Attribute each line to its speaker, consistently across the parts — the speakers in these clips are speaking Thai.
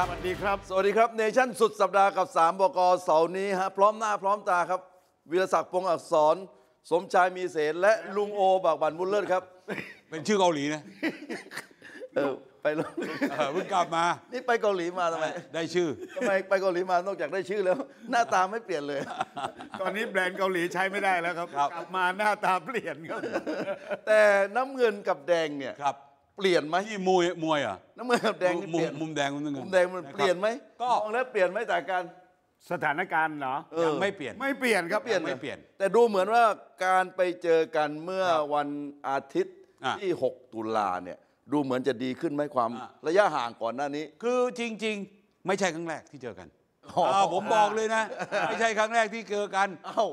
Speaker 1: ครับ สวัสดีครับ สวัสดีครับ เนชั่นสุดสัปดาห์กับ 3บก เสาร์นี้ฮะ พร้อมหน้าพร้อมตาครับ วิรศักดิ์พงอักษร สมชายมีเสนและลุงโอบากบันบุลเลิศครับ เป็นชื่อเกาหลีนะ เออ ไปแล้วเพิ่งกลับมา นี่ไปเกาหลีมาทำไม ได้ชื่อ ทำไมไปเกาหลีมา นอกจากได้ชื่อแล้ว หน้าตาไม่เปลี่ยนเลย ตอนนี้แบรนด์เกาหลีใช้ไม่ได้แล้วครับ กลับมาหน้าตาเปลี่ยนครับ แต่น้ำเงินกับแดงเนี่ยครับเปลี่ยนไหมที่มวยมวยอ่ะน้ำมือกับแดงนี่เปลี่ยนมุมแดงมุมนยังมุมแดงมันเปลี่ยนไหมก็มองแล้วเปลี่ยนไหมจากการสถานการณ์เหรอ ยังไม่เปลี่ยน ไม่เปลี่ยนครับเปลี่ยนไม่เปลี่ยนแต่ดูเหมือนว่าการไปเจอกันเมื่อวันอาทิตย์ที่6ตุลาเนี่ย ดูเหมือนจะดีขึ้นไหมความระยะห่างก่อนหน้านี้ คือจริง ๆ ไม่ใช่ครั้งแรกที่เจอกันอ๋อ่าผมบอกเลยนะ ไม่ใช่ครั้งแรกที่เจอกันเอ้า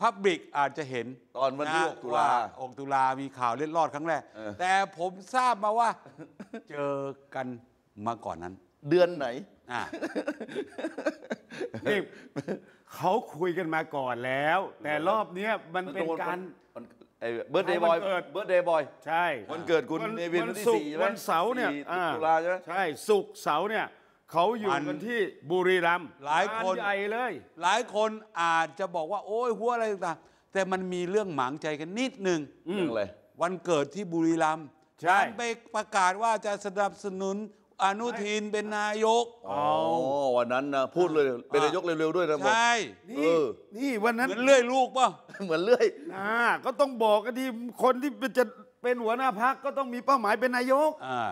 Speaker 1: พับบิกอาจจะเห็นตอนวันที่อ6ตุลาออ6ตุลามีข่าวเล็ดลอดครั้งแรกแต่ผมทราบมาว่า เจอกันมาก่อนนั้น เดือนไหน อ่านี่เขาคุยกันมาก่อนแล้ว แต่รอบนี้มันเป็นการเบิร์ดเดย์บอยเบิร์ดเดย์บอยใช่วันเกิดคุณเนวินวันที่สี่วันเสาร์เนี่ยตุลาใช่ไหมใช่ศุกร์เสาร์เนี่ยเขาอยู่กันที่บุรีรัมย์หลายคนใหญ่เลย หลายคนอาจจะบอกว่า โอ้ยหัวอะไรต่างๆแต่มันมีเรื่องหมางใจกันนิดหนึ่งอืมเรื่องอะไรวันเกิดที่บุรีรัมย์ใช่นไปประกาศว่าจะสนับสนุนอนุทินเป็นนายกอ๋อวันนั้นนะพูดเลยเป็นนายกเร็วๆด้วยนะผมใช่นี่วันนั้นมือนเลื่อยลูกป่ะเหมือนเลื่อย่าก็ต้องบอกกันดีคนที่จะเป็นหัวหน้าพักก็ต้องมีเป้าหมายเป็นนายกอ่า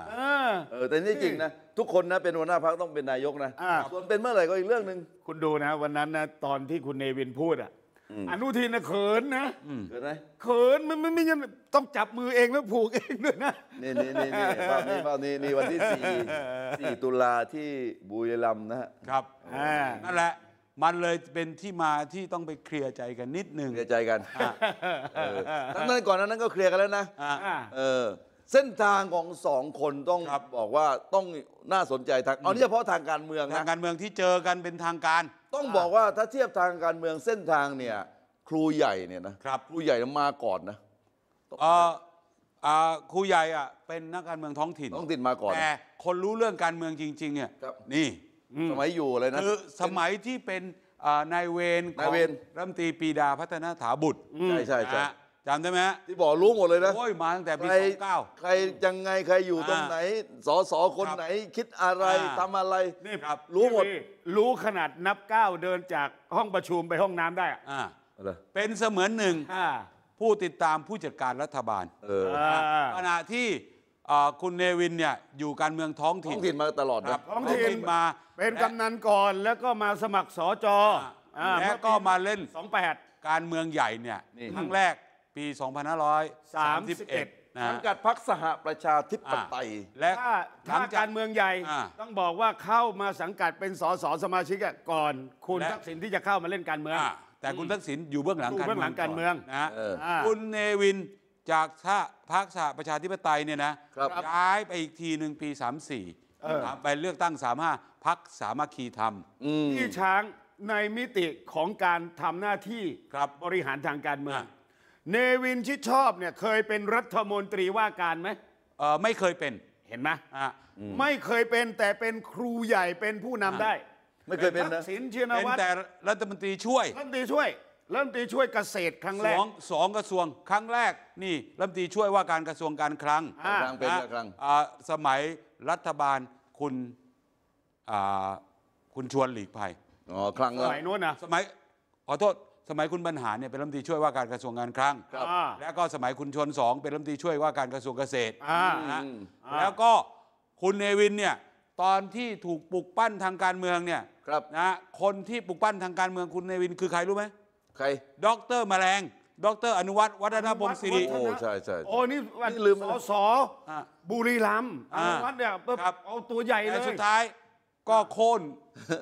Speaker 1: เออ แต่นี่จริงนะทุกคนนะเป็นหัวหน้าพักต้องเป็นนายกนะอส่วนเป็นเมื่อไหร่ก็อีกเรื่องหนึ่งคุณดูนะวันนั้นนะ ตอนที่คุณเนวินพูดอ่ะอนุทินนะเขินนะเขินไหมเขินมันม่ไม่ยังต้องจับมือเองแล้วผูกเองด้วยน
Speaker 2: ะนี่นี่นี่นี่ภาพนี้ภ
Speaker 1: าพนี้นี่วันที่สี่สี่ตุลาที่บุรีรัมย์นะครับนั่นแหละมันเลยเป็นที่มาที่ต้องไปเคลียร์ใจกันนิดหนึ่งเคลียร์ใจกันตทั้งนั้นก่อนนั้นก็เคลียร์กันแล้วนะเออเส้นทางของสองคนต้องบบอกว่าต้องน่าสนใจทางเอานี่เฉพาะทางการเมืองทางการเมืองที่เจอกันเป็นทางการ ต้องบอกว่าถ้าเทียบทางการเมืองเส้นทางเนี่ยครูใหญ่เนี่ยนะครับ ครูใหญ่มาก่อนนะเอครูใหญ่อ่ะเป็นนักการเมืองท้องถิ่นท้องถิ่นมาก่อนแต่คนรู้เรื่องการเมืองจริงๆเนี่ยนี่สมัยอยู่เลยนะคือสมัยที่เป็นนายเวรของรัฐมนตรีปีดาพัฒนาถาบุตรใช่ใช่ใช่จำได้ไหมที่บอกรู้หมดเลยนะโอ้ยมาตั้งแต่ปีใครสองเก้าใครยังไงใครอยู่ตรงไหนสอสอคนไหน คิดอะไราทำอะไรนี่ครับรู้หมดรู้ขนาดนับเก้าเดินจากห้องประชุมไปห้องน้ำได้อะ่าเป็นเสมือนหนึ่งผู้ติดตามผู้จัดการรัฐบาลขณะที่คุณเนวินเนี่ยอยู่การเมืองท้องถิ่อนงถิ่นมาตลอดนะครับท้องถิ่นมา เป็นกำนันก่อนแล้วก็มาสมัครสจและอแลก็มาเล่นสองแปดการเมืองใหญ่เนี่ยครั้งแรกปี 2531ทั้งกัดพักสหประชาธิปไตยและถ้า้การเมืองใหญ่ ต้องบอกว่าเข้ามาสังกัดเป็นสสสมาชิกก่อนคุณทักษิณที่จะเข้ามาเล่นการเมืองแต่คุณทักษิณอยู่เบื้องหลังการเมืองการเมืองนะคุณเนวินจากท่าพักสหประชาธิปไตยเนี่ยนะย้ายไปอีกทีหนึ่งปี 34ไปเลือกตั้งสามห้าพักสามัคคีธรรมที่ช้างในมิติของการทำหน้าที่บริหารทางการเมืองเนวินชิดชอบเนี่ยเคยเป็นรัฐมนตรีว่าการไหมเออไม่เคยเป็นเห็นไหมอ่ไม่เคยเป็นแต่เป็นครูใหญ่เป็นผู้นำได้ ไม่เคยเป็นทันะกษิณชินเป็นวัตรแต่รัฐมนตรีช่วยรัฐมนตรีช่วยรัฐมนตรีช่วยเกษตรครั้งแรสกองสองกระทรวงครั้งแรก นี่รัฐมนตรีช่วยว่าการกระทรวงการคลังครั้งเป็นครั้งสมัยรัฐบาลคุณคุณชวนหลีกภัยอ๋อครั้งสละมัยนู้นนะสมัยขอโทษสมัยคุณบรรหารเนี่ยเป็นรัฐมนตรีช่วยว่าการกระทรวงการคลังและก็สมัยคุณชนสองเป็นรัฐมนตรีช่วยว่าการกระทรวงเกษตรนะแล้วก็คุณเนวินเนี่ย ตอนที่ถูกปลุกปั้นทางการเมืองเนี่ยนะคนที่ปลุกปั้นทางการเมืองคุณเนวินคือใครรู้ไหมใครด็อกเตอร์แมลงด็อกเตอร์อนุวัฒน์ วัฒนบงศรีโอ้ใช่ใช่โอ้นี่ลืมสอสอบุรีรัมย์ อนุวัฒน์เนี่ยเอาตัวใหญ่เลยสุดท้ายก็โค่น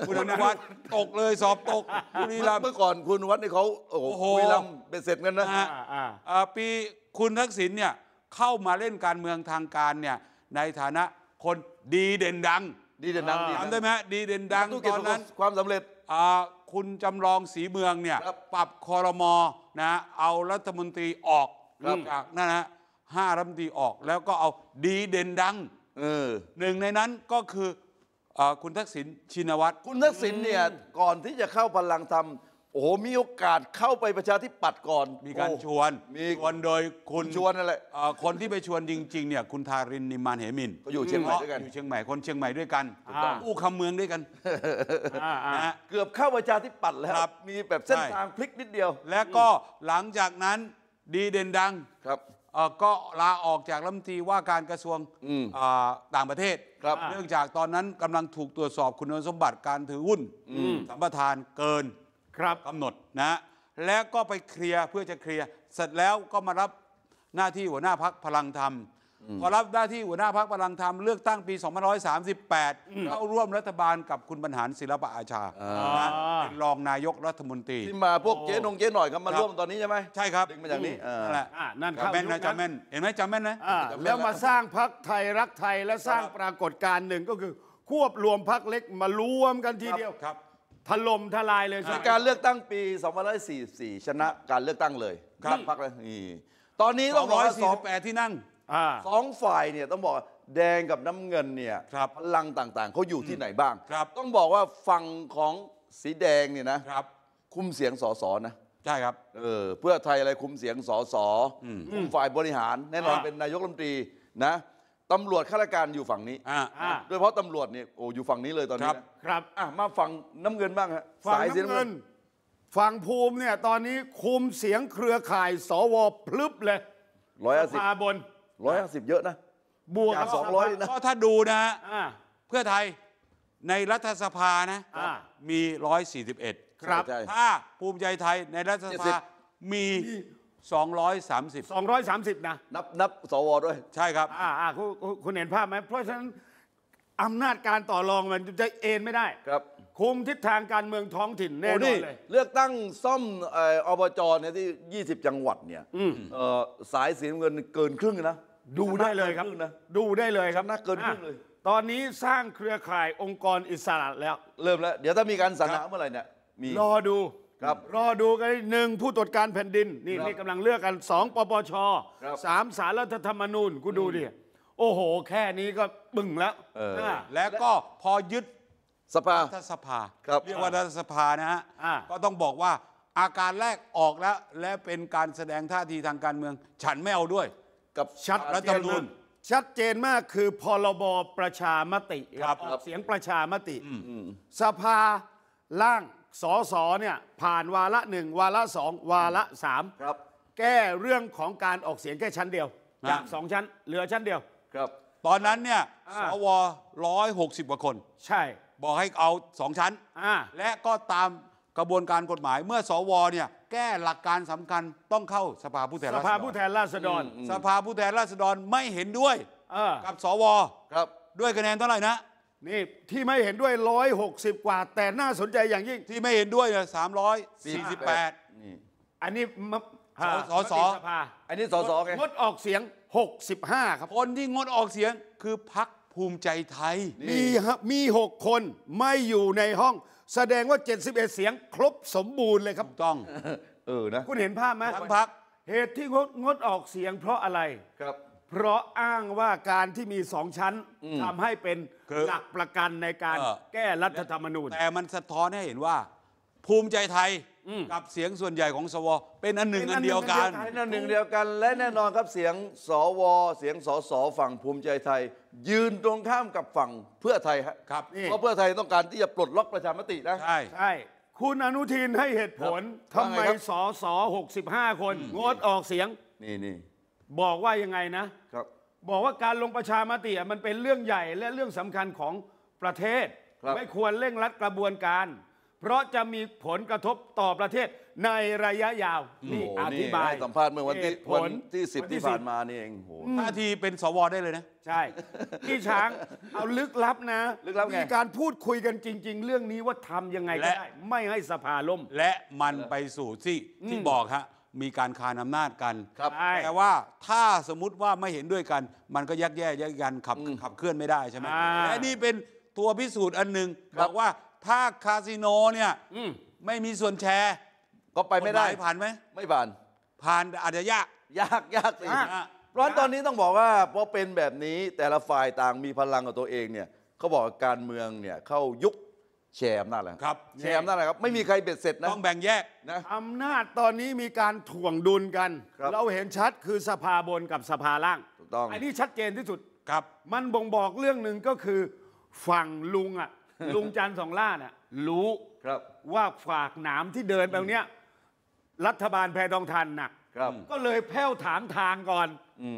Speaker 1: คุณวัฒน์ตกเลยสอบตกคุนีรัม์เมื่อก่อนคุณวัฒน์นี่เขาโอ้โหบุรีรัม์เป็นเสร็จกันนะปีคุณทักษิณเนี่ยเข้ามาเล่นการเมืองทางการเนี่ยในฐานะคนดีเด่นดัง ดีเด่นดังจำได้ไหมดีเด่นดังตอนนั้นความสำเร็จคุณจำลองสีเมืองเนี่ยปรับคอรมอนะเอารัฐมนตรีออกจากนั่นนะห้ารัฐมนตรีออกแล้วก็เอาดีเด่นดังหนึ่งในนั้นก็คือคุณทักษิณชินวัตรคุณทักษิณเนี่ยก่อนที่จะเข้าพลังธรรมโอ้โหมีโอกาสเข้าไปประชาธิปัตย์ก่อนมีการชวนมีชวนโดยคุณชวนอะไรคนที่ไปชวนจริง ๆเนี่ยคุณทารินนิมานเหมินก็อยู่เชียงใหม่ด้วยกันอยู่เชียงใหม่คนเชียงใหม่ด้วยกันอู้คำเมืองด้วยกันเกือบเข้าประชาธิปัตย์แล้วมีแบบเส้นทางพลิกนิดเดียว และก็หลังจากนั้นดีเด่นดังครับก็ลาออกจากรัฐมนตรีว่าการกระทรวงต่างประเทศครับเนื่องจากตอนนั้นกำลังถูกตรวจสอบคุณสมบัติการถือหุ้นสัมปทานเกินครับกำหนดนะแล้วก็ไปเคลียร์เพื่อจะเคลียร์เสร็จแล้วก็มารับหน้าที่หัวหน้าพักพลังธรรมพอรับหน้าที่หัวหน้าพักพลังธรรมเลือกตั้งปี2538เข้าร่วมรัฐบาลกับคุณบรรหารศิลปะอาชาเป็นรองนายกรัฐมนตรีที่มาพวกเจ๊นงเจ๊หน่อยครับมาร่วมตอนนี้ใช่ไหมใช่ครับดึงมาจากนี้นั่นแหละจำแม่นนะจำแม่นเห็นไหมจำแม่นนะแล้วมาสร้างพักไทยรักไทยและสร้างปรากฏการณ์หนึ่งก็คือ ควบรวมพักเล็กมารวมกันทีเดียวครับ ถล่มทลายเลยใืการเลือกตั้งปี2544 ชนะการเลือกตั้งเลยครับพักเลยตอนนี้ต้องร้อยสี่สิบแปดที่นั่งสองฝ่ายเนี่ยต้องบอกแดงกับน้ำเงินเนี่ยพลังต่างๆเขาอยู่ที่ไหนบ้างต้องบอกว่าฝั่งของสีแดงเนี่ยนะคุมเสียงสอสอนะใช่ครับเออเพื่อไทยอะไรคุมเสียงสอสอคุมฝ่ายบริหารแน่นอนเป็นนายกรัฐมนตรีนะตำรวจข้าราชการอยู่ฝั่งนี้โดยเพราะตำรวจเนี่ยโอ้อยู่ฝั่งนี้เลยตอนนี้ครับ ครับอ่ะมาฝั่งน้ำเงินบ้างฮะฝายงน้ำเงิน ฝั่งภูมิเนี่ยตอนนี้คุมเสียงเครือข่ายสวพลึบเลยร้อยสิบาบนร้อยห้าสิบเยอะนะบวกสองร้อยนะก็ถ้าดูนะเพื่อไทยในรัฐสภานะมีร้ออ็ดครับถ้าภูมิใจไทยในรัฐสภา มี 230 230 นะ นับนับสวด้วย ใช่ครับอ่าคุณคุณเห็นภาพไหมเพราะฉะนั้น อำนาจการต่อรองมันจะเอ็นไม่ได้ครับ คุมทิศทางการเมืองท้องถิ่นแน่นอนเลยเลือกตั้งซ่อมอบจเนี่ยที่ 20 จังหวัดเนี่ยสายสีเงินเกินครึ่งนะดูได้เลยครับ ดูได้เลยครับน่าเกินครึ่งเลย ตอนนี้สร้างเครือข่ายองค์กรอิสระแล้วเริ่มแล้ว เดี๋ยวถ้ามีการสรรหาเมื่อไหร่เนี่ยมีรอดูครับรอดูกันหนึ่งผู้ตรวจการแผ่นดินนี่นี่กำลังเลือกกันสองปปชสามสารรัฐธรรมนูญกูดูดิโอ้โห แค่นี้ก็บึ้งแล้ว แล้วก็พอยึดสภารัฐสภา เรียกว่ารัฐสภานะฮะก็ต้องบอกว่าอาการแรกออกแล้ว และเป็นการแสดงท่าทีทางการเมือง ฉันไม่เอาด้วยกับชัดรัฐธรรมนูญชัดเจนมากคือพรบประชามติครับเสียงประชามติสภาล่างสอสอเนี่ยผ่านวาระหนึ่งวาระสองวาระสามครับ แก้เรื่องของการออกเสียงแค่ชั้นเดียวจากสองชั้นเหลือชั้นเดียวครับตอนนั้นเนี่ยสวร้อยหกสิบกว่าคน ใช่บอกให้เอาสองชั้นและก็ตามกระบวนการกฎหมายเมื่อสวเนี่ยแก้หลักการสำคัญต้องเข้าสภาผู้แทนสาภาผู้แทนราษฎร สภาผู้แทนราษฎรไม่เห็นด้วย กับสวครับด้วยคะแนนเท่าไหร่นะนี่ที่ไม่เห็นด้วย160 กว่า แต่น่าสนใจอย่างยิ่งที่ไม่เห็นด้วยเนี่ยสามร้อยสี่สิบแปดนี่อันนี้มสสสอันนี้สสงงดออกเสียง 65 ครับ คนที่งดออกเสียงคือพักภูมิใจไทย มีฮะมีกคนไม่อยู่ในห้อง แสดงว่า 71 เสียงครบสมบูรณ์เลยครับต้องเออนะ คุณเห็นภาพไหมทั้งพัก เหตุที่งดงดออกเสียงเพราะอะไรครับ เพราะอ้างว่าการที่มีสองชั้นทำให้เป็นหลักประกันในการแก้รัฐธรรมนูญ แต่มันสะท้อนให้เห็นว่าภูมิใจไทยกับเสียงส่วนใหญ่ของสว เป็นอันหนึ่งอันเดียวกันเป็นอันหนึ่งเดียวกัน และแน่นอนครับเสียงสวเสียงสสฝั่งภูมิใจไทย ยืนตรงข้ามกับฝั่งเพื่อไทยครับ เพราะเพื่อไทยต้องการที่จะปลดล็อกประชามติ นะ ใช่ใช่คุณอนุทินให้เหตุผลทำไมสสหกสิบห้าคน งดออกเสียง นี่นี่ บอกว่ายังไงนะ ครับ บอกว่าการลงประชามติมันเป็นเรื่องใหญ่ และเรื่องสำคัญของประเทศ ไม่ควรเร่งรัดกระบวนการเพราะจะมีผลกระทบต่อประเทศในระยะยาว นี่อธิบาย สัมภาษณ์เมื่อวันที่วันที่สิบที่ผ่านมานี่เองโหท่าทีเป็นสวได้เลยนะ ใช่พี่ช้างเอาลึกลับนะลึกลับไงมีการพูดคุยกันจริง ๆ เรื่องนี้ว่าทำยังไงก็ได้ ไม่ให้สภาล่มและมันไปสู่ที่ที่บอกฮะ มีการคานอำนาจกันครับแต่ว่าถ้าสมมุติว่าไม่เห็นด้วยกัน มันก็ยักแย่ยักยันขับขับเคลื่อนไม่ได้ใช่ไหมและนี่เป็นตัวพิสูจน์อันหนึ่งบอกว่าถ้าคาสิโนเนี่ยอืมไม่มีส่วนแชร์ ก็ไปไม่ได้ผ่านไหม ไม่ผ่าน ผ่านอาจจะยาก ยากยากสิอเพราะนตอนนี้ต้องบอกว่าพอเป็นแบบนี้แต่ละฝ่ายต่างมีพลังของตัวเองเนี่ยเขาบอกการเมืองเนี่ยเข้ายุคแชร์อำนาจแล้วครับ แชร์อำนาจแล้วครับไม่มีใครเบ็ดเสร็จนะ ต้องแบ่งแยกนะอำนาจตอนนี้มีการถ่วงดุลกันรเราเห็นชัดคือสภาบนกับสภาล่างถูกต้องอนนี้ชัดเจนที่สุดครับมันบ่งบอกเรื่องหนึ่งก็คือฝั่งลุงอ่ะลุงจันทร์สองล่าเนี่ยรู้ครับว่าฝากหนามที่เดินไปเนี้ยรัฐบาลแพทองทันหนักครับ ก็เลยแผ้วถามทางก่อน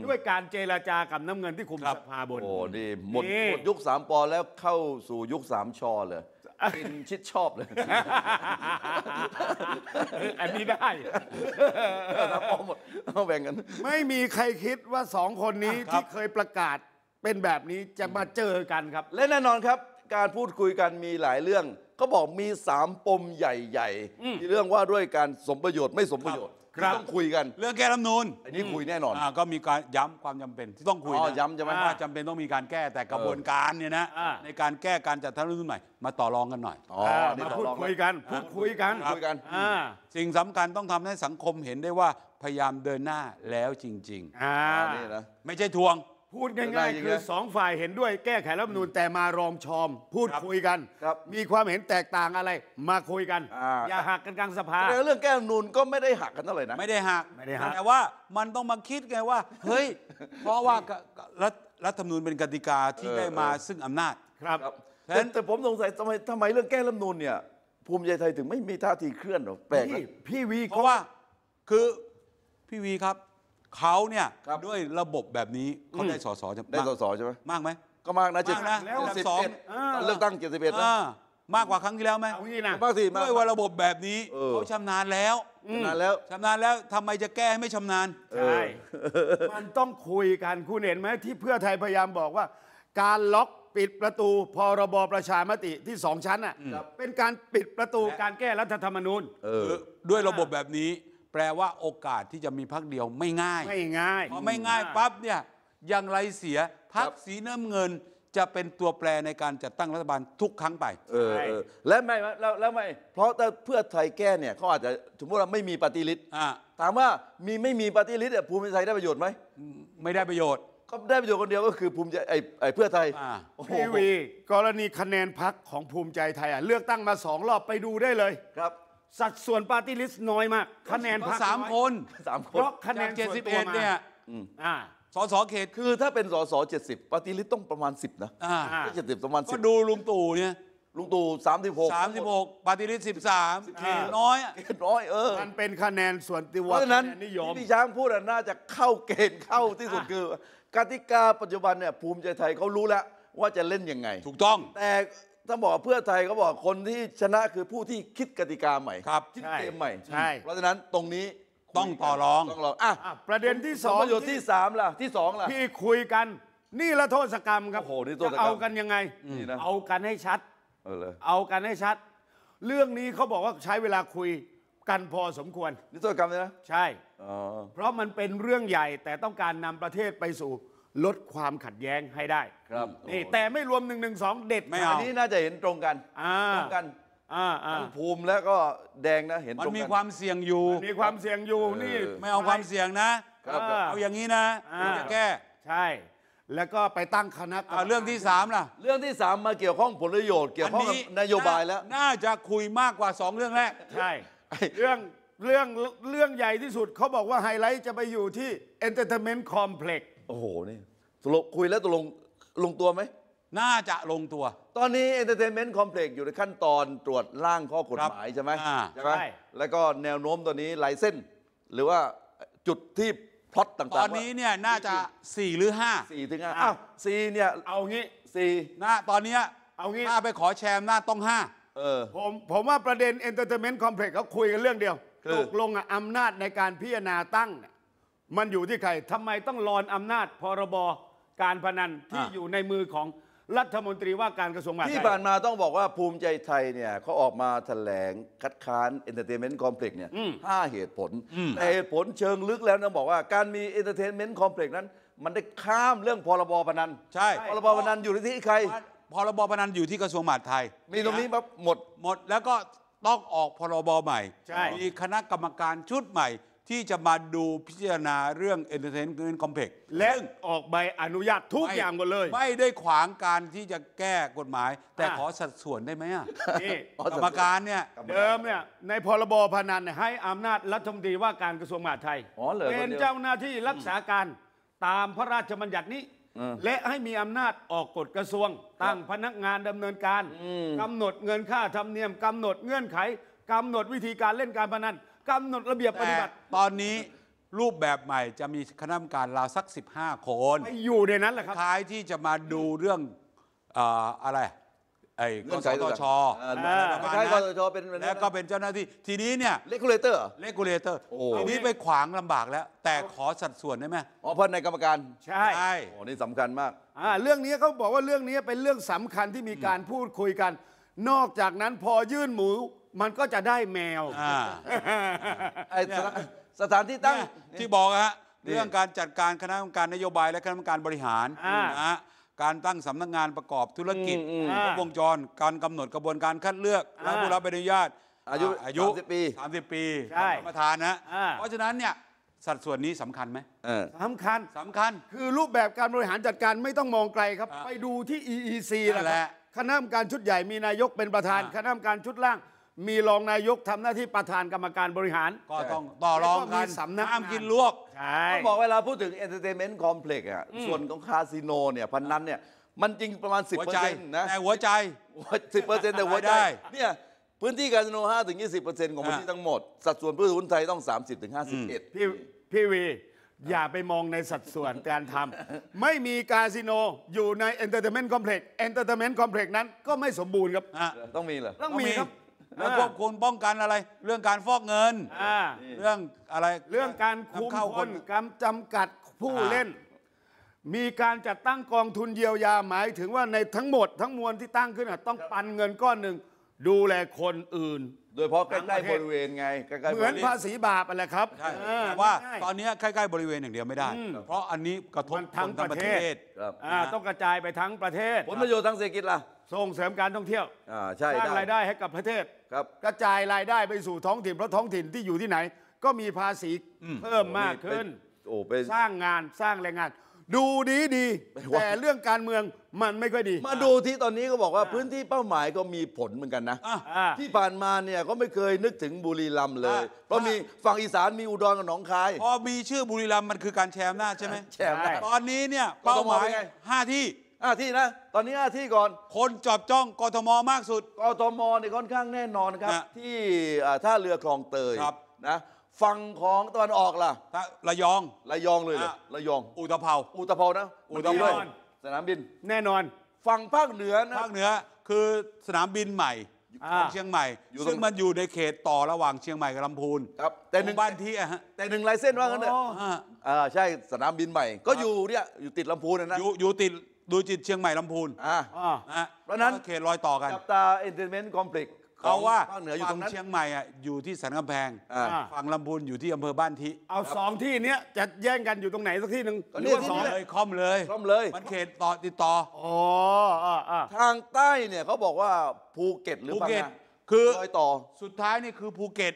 Speaker 1: ด้วยการเจรจากับน้ำเงินที่คุมสภาบน โอ้ดีหมดหมดยุคสามปอแล้วเข้าสู่ยุคสามชอเลยกินชิดชอบเลยอันนี้ได้พาอหมดเอาแบ่งกันไม่มีใครคิดว่าสองคนนี้ที่เคยประกาศเป็นแบบนี้จะมาเจอกันครับ และแน่นอนครับการพูดคุยกันมีหลายเรื่องเขาบอกมีสามปมใหญ่ๆที่เรื่องว่าด้วยการสมประโยชน์ไม่สมประโยชน์ที่ต้องคุยกัน เรื่องแก้รัฐนูนอันนี้คุยแน่นอนก็มีการย้ำความจำเป็น ที่ต้องคุยนะย้ำใช่ไหมว่าจำเป็นต้องมีการแก้แต่กระบวนการเนี่ยนะในการแก้การจัดทำรัฐนูนใหม่ มาต่อรองกันหน่อยมาพูดคุยกันพูดคุยกันคุยกันสิ่งสำคัญต้องทำให้สังคมเห็นได้ว่าพยายามเดินหน้าแล้วจริงๆนี่นะไม่ใช่ทวงพูดง่ายๆคือสองฝ่ายเห็นด้วยแก้ไขรัฐธรรมนูญแต่มารอมชอมพูดคุยกันมีความเห็นแตกต่างอะไร มาคุยกันอย่าหักกันกลางสภาเรื่องแก้รัฐธรรมนูญก็ไม่ได้หักกันเท่าไหร่นะไม่ได้หักไม่ได้หักแต่ว่ามันต้องมาคิดไงว่า เฮ้ยเพราะว่ารัฐรัฐธรรมนูญเป็นกติกาที่ได้มาซึ่งอำนาจ ครับแต่ผมสงสัยทำไมทำไมเรื่องแก้รัฐธรรมนูญเนี่ยภูมิใจไทยถึงไม่มีท่าทีเคลื่อนหรอแปลกพี่วี เพราะว่าคือพี่วี ครับเขาเนี่ยด้วยระบบแบบนี้ เขาได้สสอได้สสใช่ไหมมากไหมก็มากนะเจ็ดนะแล้วสิบสองเลือกตั้งเจ็ดสิบเอ็ดนะมากกว่าครั้งที่แล้วไหมีนะมากสิมากด้วยว่าระบบแบบนี้เขาชำนาญแล้วชำนาญแล้วชำนาญแล้วทำไมจะแก้ให้ไม่ชำนาญใช่ มันต้องคุยกันคุณเห็นไหมที่เพื่อไทยพยายามบอกว่า การล็อกปิดประตูพรบประชามติที่สองชั้นอ่ะเป็นการปิดประตูการแก้รัฐธรรมนูญด้วยระบบแบบนี้แปลว่าโอกาสที่จะมีพักเดียวไม่ง่าย ไม่ง่ายพอไม่ง่ายปั๊บเนี่ยยังไรเสียพักสีน้ำเงินจะเป็นตัวแปรในการจัดตั้งรัฐบาลทุกครั้งไปเออและไม่แล้วแล้วไม่เพราะเพื่อไทยแก้เนี่ยเขาอาจจะสมมติว่าไม่มีปฏิริษีถามว่ามีไม่มีปฏิริษีภูมิใจไทยได้ประโยชน์ไหม ไม่ได้ประโยชน์ ก็ได้ประโยชน์คนเดียวก็คือภูมิใจไอ้เพื่อไทยโอ้โหีวีกรณีคะแนนพักของภูมิใจไทยอ่ะเลือกตั้งมาสองรอบไปดูได้เลยครับสัดส่วนปาร์ตี้ลิสต์น้อยมาก คะแนนพรรคสามคนสามคนเพราะคะแนนเจ็ดสิบเอ็ดเนี่ยอ่าสสเขตคือถ้าเป็นสสเจ็ดสิบปาีิลิสต้องประมาณสิบนะอ่าไม่เจ็ดสิบประมาณสิก็บดูลุงตู่เนี่ยลุงตู่สามสิบหกสามสิบหกปาิริตีสิบสามน้อยน้อยเออมันเป็นคะแนนส่วนตัวเพราะนั้นที่ช้างพูดน่าจะเข้าเกณฑ์เข้าที่สุดคือกติกาปัจจุบันเนี่ยภูมิใจไทยเขารู้แล้วว่าจะเล่นยังไง ถูกต้อง แต่ถ้าบอกเพื่อไทยเขาบอกคนที่ชนะคือผู้ที่คิดกติกาใหม่ ครับคิดเกมใหม่ใช่ เพราะฉะนั้นตรงนี้ต้องต่อรอง ต้องรองอ่ะประเด็นที่สองประโยชน์ที่สามล่ะที่สองล่ะที่คุยกัน นี่ละโทษกรรมครับโอ้โหนี่โทษกรรมจะเอากันยังไง เอากันให้ชัด เอากันให้ชัด เรื่องนี้เขาบอกว่าใช้เวลาคุยกันพอสมควร นี่โทษกรรมเลยนะ ใช่ เพราะมันเป็นเรื่องใหญ่แต่ต้องการนำประเทศไปสู่ลดความขัดแย้งให้ได้ครับนี่แต่ไม่รวมหนึ่งหเด็ดไม่เอาอันนี้น่าจะเห็นตรงกันตรงกันทั้งภูมิแล้วก็แดงนะเห็นตรงกันมันมีความเสี่ยงอยู่มีความเสี่ยงอยู่นี่ไม่เอาความเสี่ยงนะเอาอย่างนี้นะจะแก้ใช่ แล้วก็ไปตั้งคณะกเรื่องที่ 3 ล่ะ เรื่องที่ 3 มาเกี่ยวข้องผลประโยชน์เกี่ยวข้องนโยบายแล้ว น่าจะคุยมากกว่า 2 เรื่องแรกใช่เรื่องเรื่องเรื่องใหญ่ที่สุดเขาบอกว่าไฮไลท์จะไปอยู่ที่ Entertainment Complex โอ้โหนี่ตกลงคุยแล้วตกลงลงตัวไหม น่าจะลงตัว ตอนนี้เเออนตร์เทนเมนต์คอมเพล็กซ์อยู่ในขั้นตอนตรวจร่างข้อกฎหมายใช่ไหมใช่ไหมแล้วก็แนวโน้มตอนนี้ลายเส้น หรือว่าจุดที่พล็อตต่างๆ ตอนนี้เนี่ยน่าจะ 4 หรือ5สี่ถึงห้าอ้าวสี่เนี่ย เอางี้สี่นะตอนนี้เอางี้ถ้าไปขอแชมป์หน้าต้องเออผมผมว่าประเด็นร์เทนเมนต์คอมเพล็กซ์เขาคุยกันเรื่องเดียวคือตกลงอำนาจในการพิจารณาตั้งเนี่ยมันอยู่ที่ใครทำไมต้องรอนอำนาจ พรบการพนันที่อยู่ในมือของรัฐมนตรีว่าการกระทรวงมหาดไทที่ผ่านมาต้องบอกว่าภูมิใจไทยเนี่ยเขาออกมาแถลง คัดค้านเอนเตอร์เทนเมนต์คอมเพล็กซ์เนี่ยห้าเหตุผลแต่เหตุผลเชิงลึกแล้วต้องบอกว่าการมีเอนเตอร์เทนเมนต์คอมเพล็กซ์นั้น มันได้ข้ามเรื่องพรบพนัน ใช่ พรบพนันอยู่ที่ใคร พรบพนันอยู่ที่กระทรวงมหาดไทย มีตรงนี้ปั๊บหมดหมดแล้วก็ต้องออกพรบใหม่ใช่มีคณะกรรมการชุดใหม่ที่จะมาดูพิจารณาเรื่อง Entertainment Complex และออกใบอนุญาตทุกอย่างหมดเลย ไม่ได้ขวางการที่จะแก้กฎหมาย แต่ขอสัดส่วนได้ไหมอ่ะนี่กรรมการเนี่ย เดิมเนี่ยในพรบพนันให้อำนาจรัฐมนตรีว่าการกระทรวงมหาดไทยเป็นเจ้าหน้าที่รักษาการตามพระราชบัญญัตินี้และให้มีอำนาจออกกฎกระทรวง ตั้งพนักงานดำเนินการ กำหนดเงินค่าธรรมเนียมกำหนดเงื่อนไขกำหนดวิธีการเล่นการพนันกำหนดระเบียบปฏิบัติตอนนี้รูปแบบใหม่จะมีคณะกรรมการราวสัก 15 คนไปอยู่ในนั้นแหละครับท้ายที่จะมาดูเรื่องอะไรไอ้กสทชาใช่กสทชเป็นแล้วก็เป็นเจ้าหน้าที่ ทีนี้เนี่ยเลคูเลเตอร์เลกูเลเตอร์ทีนี้ไปขวางลำบากแล้วแต่ขอสัดส่วนได้ไหมอ๋อเพื่นในกรรมการ ใช่โอ้โอ้นี่สำคัญมากอ่าเรื่องนี้เขาบอกว่าเรื่องนี้เป็นเรื่องสำคัญที่มีการพูดคุยกัน นอกจากนั้นพอยื่นหมูมันก็จะได้แมวสถานที่ตั้งที่บอกฮะเรื่องการจัดการคณะกรรมการนโยบายและคณะกรรมการบริหารนะฮะการตั้งสำนักงานประกอบธุรกิจวงจรการกำหนดกระบวนการคัดเลือกและผู้รับใบอนุญาตอายุอายุ30ปี30ปีใช่ประธานนะเพราะฉะนั้นเนี่ยสัดส่วนนี้สำคัญไหมสำคัญสำคัญคือรูปแบบการบริหารจัดการไม่ต้องมองไกลครับ ไปดูที่ EEC แหละคณะกรรมการชุดใหญ่มีนายกเป็นประธาน คณะกรรมการชุดล่างมีรองนายกทำหน้าที่ประธานกรรมการบริหาร ก็ต้องต่อรองกันสำนักอ้ามกินลวกต้อบอกเวลาพูดถึงเอนเตอร์เทนเมนต์คอมเพล็กซ์อ่ะส่วนของคาสิโนเนี่ยพันนั้นเนี่ยมันจริงประมาณ 10%นต์นะแต่หัวใจสิบเปอร์เซ็นต์แต่หัวใจเนี่ยพื้นที่คาสิโนห้าถึงยี่สิบเเปอร์ซ็นต์ของพื้นที่ทั้งหมด สัดส่วนพื้นทีุ่นไทยต้องสสามิบถึงห้าสิ็ดพี่พี่วี อย่าไปมองในสัดส่วนการทำไม่มีคาสิโนอยู่ในเอนเตอร์เทนเมนต์คอมเพล็กซ์เอนเตอร์เทนเมนต์คอมเพล็กซ์นั้นก็ไม่สมบูรณ์ครับต้องมีเหรอต้องมีครับเรื่องควบคุมป้องกันอะไรเรื่องการฟอกเงิน เรื่องอะไรเรื่องการคุมเข้าคนกำจำกัดผู้เล่น มีการจัดตั้งกองทุนเยียวยาหมายถึงว่าในทั้งหมดทั้งมวลที่ตั้งขึ้นต้องปันเงินก้อนหนึ่งดูแลคนอื่น โดยเพราะใกล้ๆบริเวณไงเหมือนภาษีบาปอะไรครับแต่ว่าตอนนี้ใกล้ๆบริเวณอย่างเดียวไม่ได้ เพราะอันนี้กระทบทั้งประเทศต้องกระจายไปทั้งประเทศผลประโยชน์ทางเศรษฐกิจล่ะส่งเสริมการท่องเที่ยวสร้างรายได้ให้กับประเทศครับกระจายรายได้ไปสู่ท้องถิ่น เพราะท้องถิ่นที่อยู่ที่ไหนก็มีภาษีเพิ่มมากขึ้นโอ้ไปสร้างงานสร้างแรงงาน ดูดีดี แต่เรื่องการเมืองมันไม่ค่อยดี มาดูที่ตอนนี้ก็บอกว่าพื้นที่เป้าหมายก็มีผลเหมือนกันนะ ที่ผ่านมาเนี่ยก็ไม่เคยนึกถึงบุรีรัมย์เลย เพราะมีฝั่งอีสานมีอุดรกับหนองคายพอมีชื่อบุรีรัมย์มันคือการแชป์หน้าใช่ไหมแชป์ตอนนี้เนี่ย เป้าหมายห้าที่อาที่นะตอนนี้อาที่ก่อนคนจับจ้องกทมมากสุดกทมเนี่ยค่อนข้างแน่นอนครับ ที่าท่าเรือคลองเตยครับนะฝั่งของตะวันออกล่ะระยองระยองเลยเลยระยองอุตภเปาอุตภเปานะอุตภเปาสนามบินแน่นอนฝั่งภาคเหนือนะภาคเหนือคือสนามบินใหม่ของเชียงใหม่ซึ่งมันอยู่ในเขตต่อระหว่างเชียงใหม่กับลำพูนครับ แต่หนึ่งบ้านที่อะฮะแต่หนึ่งลายเส้นว่างั้นเนอะอ่าใช่สนามบินใหม่ ก็อยู่เนี่ยอยู่ติดลำพูนนะอยู่อยู่ติดดูจิตเชียงใหม่ลำพูน อ่าอ่เพราะนั้นเขตรอยต่อกันจับตาเอนเตอร์เมนต์คอมพล็กเขาว่าัางเหนืออยู่ตรงเชียงใหม่อะอยู่ที่สันกำแพงฝั่งลำพูนอยู่ที่อำเภอบ้านทิเอาสองที่เนี้ยจะแย่งกันอยู่ตรงไหน สักที่หนึ่งเ็หืนี่อว่สองเลยคล่อมเลยคล่อมเลย มันเขตต่อติดต่ออ๋ออ่าทางใต้เนี่ยเขาบอกว่าภูเก็ตหรือภูเก็ตคือรอยต่อ สุดท้ายนี่คือภูเก็ต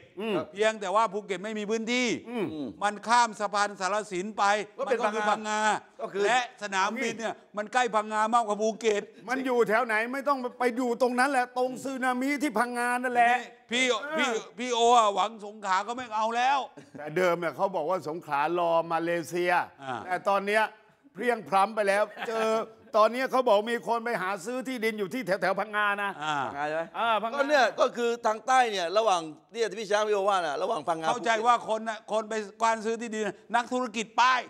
Speaker 1: เพียงแต่ว่าภูเก็ตไม่มีพื้นที่มันข้ามสะพานสารสินไปก็นก็คือพังงาและสนามบินเนี่ยมันใกล้พังงามากกว่าภูเก็ต มันอยู่แถวไหนไม่ต้องไปอยู่ตรงนั้นแหละตรงซูนามิที่พังงานนั่นแหละพี่พี่พี่โอหวังสงขาก็ไม่เอาแล้วแต่เดิมเนี่ยเขาบอกว่าสงขารอมาเลเซียแต่ตอนเนี้ยเพียงพร้ำไปแล้ว เจอตอนนี้เขาบอกมีคนไปหาซื้อที่ดินอยู่ที่แถวแถวพังงานะพังงาใช่ไหมก็เนี่ยก็คือทางใต้เนี่ยระหว่างที่พี่ช้างพี่โอว่าน่ะระหว่างพังงาเข้าใจว่าคนน่ะคนไปกวานซื้อที่ดินนักธุรกิจป้าย